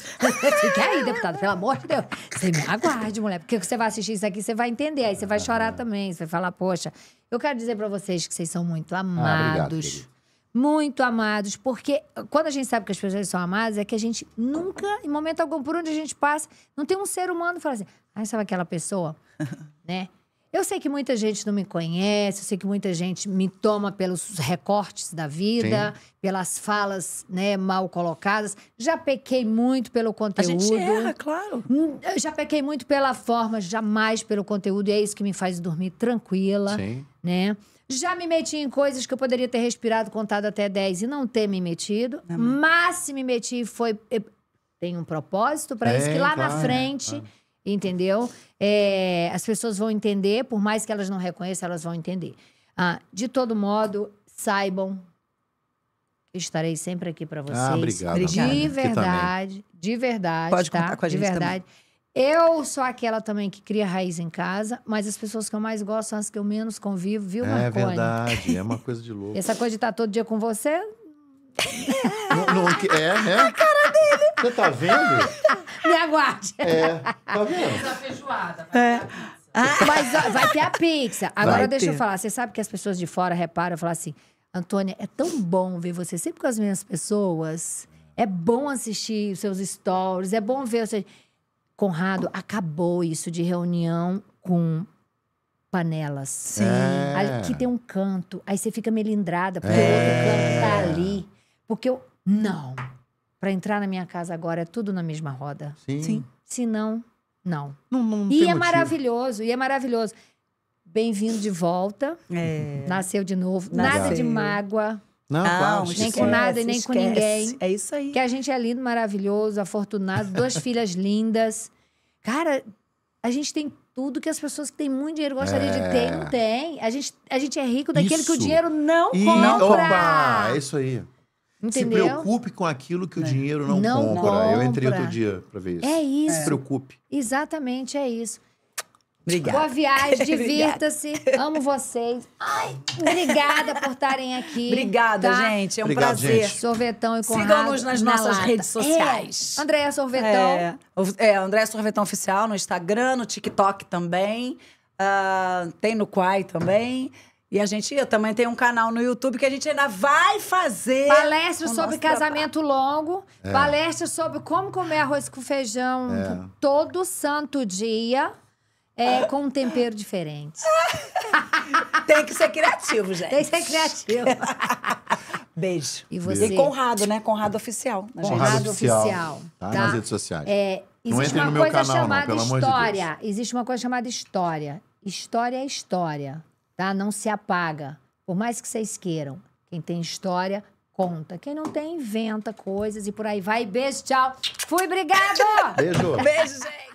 fica aí, deputada, pelo amor de Deus. Você me aguarde, mulher, porque você vai assistir isso aqui, você vai entender. Aí você vai chorar também, você vai falar, poxa. Eu quero dizer para vocês que vocês são muito ah, amados. Ah, muito amados, porque ah, quando a gente sabe que as pessoas são amadas, é que a gente nunca, em momento algum, por onde a gente passa, não tem um ser humano que fala assim, ah, sabe aquela pessoa, né? Eu sei que muita gente não me conhece, eu sei que muita gente me toma pelos recortes da vida, Sim. pelas falas né, mal colocadas. Já pequei muito pelo conteúdo. A gente erra, claro. Hum, já pequei muito pela forma, jamais pelo conteúdo, e é isso que me faz dormir tranquila, Sim. né? Já me meti em coisas que eu poderia ter respirado, contado até 10 e não ter me metido. Amém. É Mas se me meti foi. Eh, tem um propósito para é, isso, que lá claro, na frente. É, claro entendeu? É, as pessoas vão entender, por mais que elas não reconheçam, elas vão entender. Ah, de todo modo, saibam, estarei sempre aqui para ah, vocês. Ah, obrigado, de verdade, de verdade, Pode tá? contar com a de gente de verdade. Também. Eu sou aquela também que cria raiz em casa, mas as pessoas que eu mais gosto são as que eu menos convivo, viu, é Marconi? É verdade, é uma coisa de louco. Essa coisa de estar tá todo dia com você. não, não, é, né? Ah, cara, você tá vendo? Me aguarde. É, tá vendo? A feijoada, mas é. Ah, mas ó, vai ter a pizza. Agora vai deixa ter. eu falar. Você sabe que as pessoas de fora reparam e falam assim: Antônia, é tão bom ver você sempre com as mesmas pessoas. É bom assistir os seus stories. É bom ver. Seja, Conrado, acabou isso de reunião com panelas. Sim. É. Aqui tem um canto. Aí você fica melindrada, porque é. o outro canto tá ali. Porque eu. Não para entrar na minha casa agora é tudo na mesma roda. Sim. Sim. Se não, não. não, não e é motivo. maravilhoso, e é maravilhoso. Bem-vindo de volta. É. Nasceu de novo. Nasceu. Nada de mágoa. Não, não Nem esquece, com nada e nem esquece. com ninguém. É isso aí. Que a gente é lindo, maravilhoso, afortunado, duas filhas lindas. Cara, a gente tem tudo que as pessoas que têm muito dinheiro gostariam é. de ter, é. não tem. A gente, a gente é rico daquele isso. que o dinheiro não e... compra. Opa, é isso aí. Entendeu? Se preocupe com aquilo que o é. dinheiro não, não compra. compra. Eu entrei outro dia para ver isso. É isso. Se preocupe. Exatamente, é isso. Obrigada. Boa viagem, divirta-se. Amo vocês. Ai, obrigada por estarem aqui. Obrigada, tá? gente. É um Obrigado, prazer. Gente. Sorvetão e Conrado. Sigam-nos nas nossas redes é. sociais. É. Andréia Sorvetão. É, é Andréia Sorvetão Oficial no Instagram, no TikTok também. Uh, tem no Quai também. E a gente eu também tem um canal no YouTube que a gente ainda vai fazer. Palestra sobre casamento trabalho. longo, é. palestra sobre como comer arroz com feijão é. todo santo dia. É, com um tempero diferente. tem que ser criativo, gente. Tem que ser criativo. Beijo. E você? E Conrado, né? Conrado Oficial. Conrado Oficial. oficial tá? Tá? Nas redes sociais. É, existe não uma no meu coisa canal, chamada não, história. De existe uma coisa chamada história. História é história tá? Não se apaga. Por mais que vocês queiram, quem tem história, conta. Quem não tem, inventa coisas e por aí vai. Beijo, tchau. Fui, obrigado! Beijo. Beijo, gente.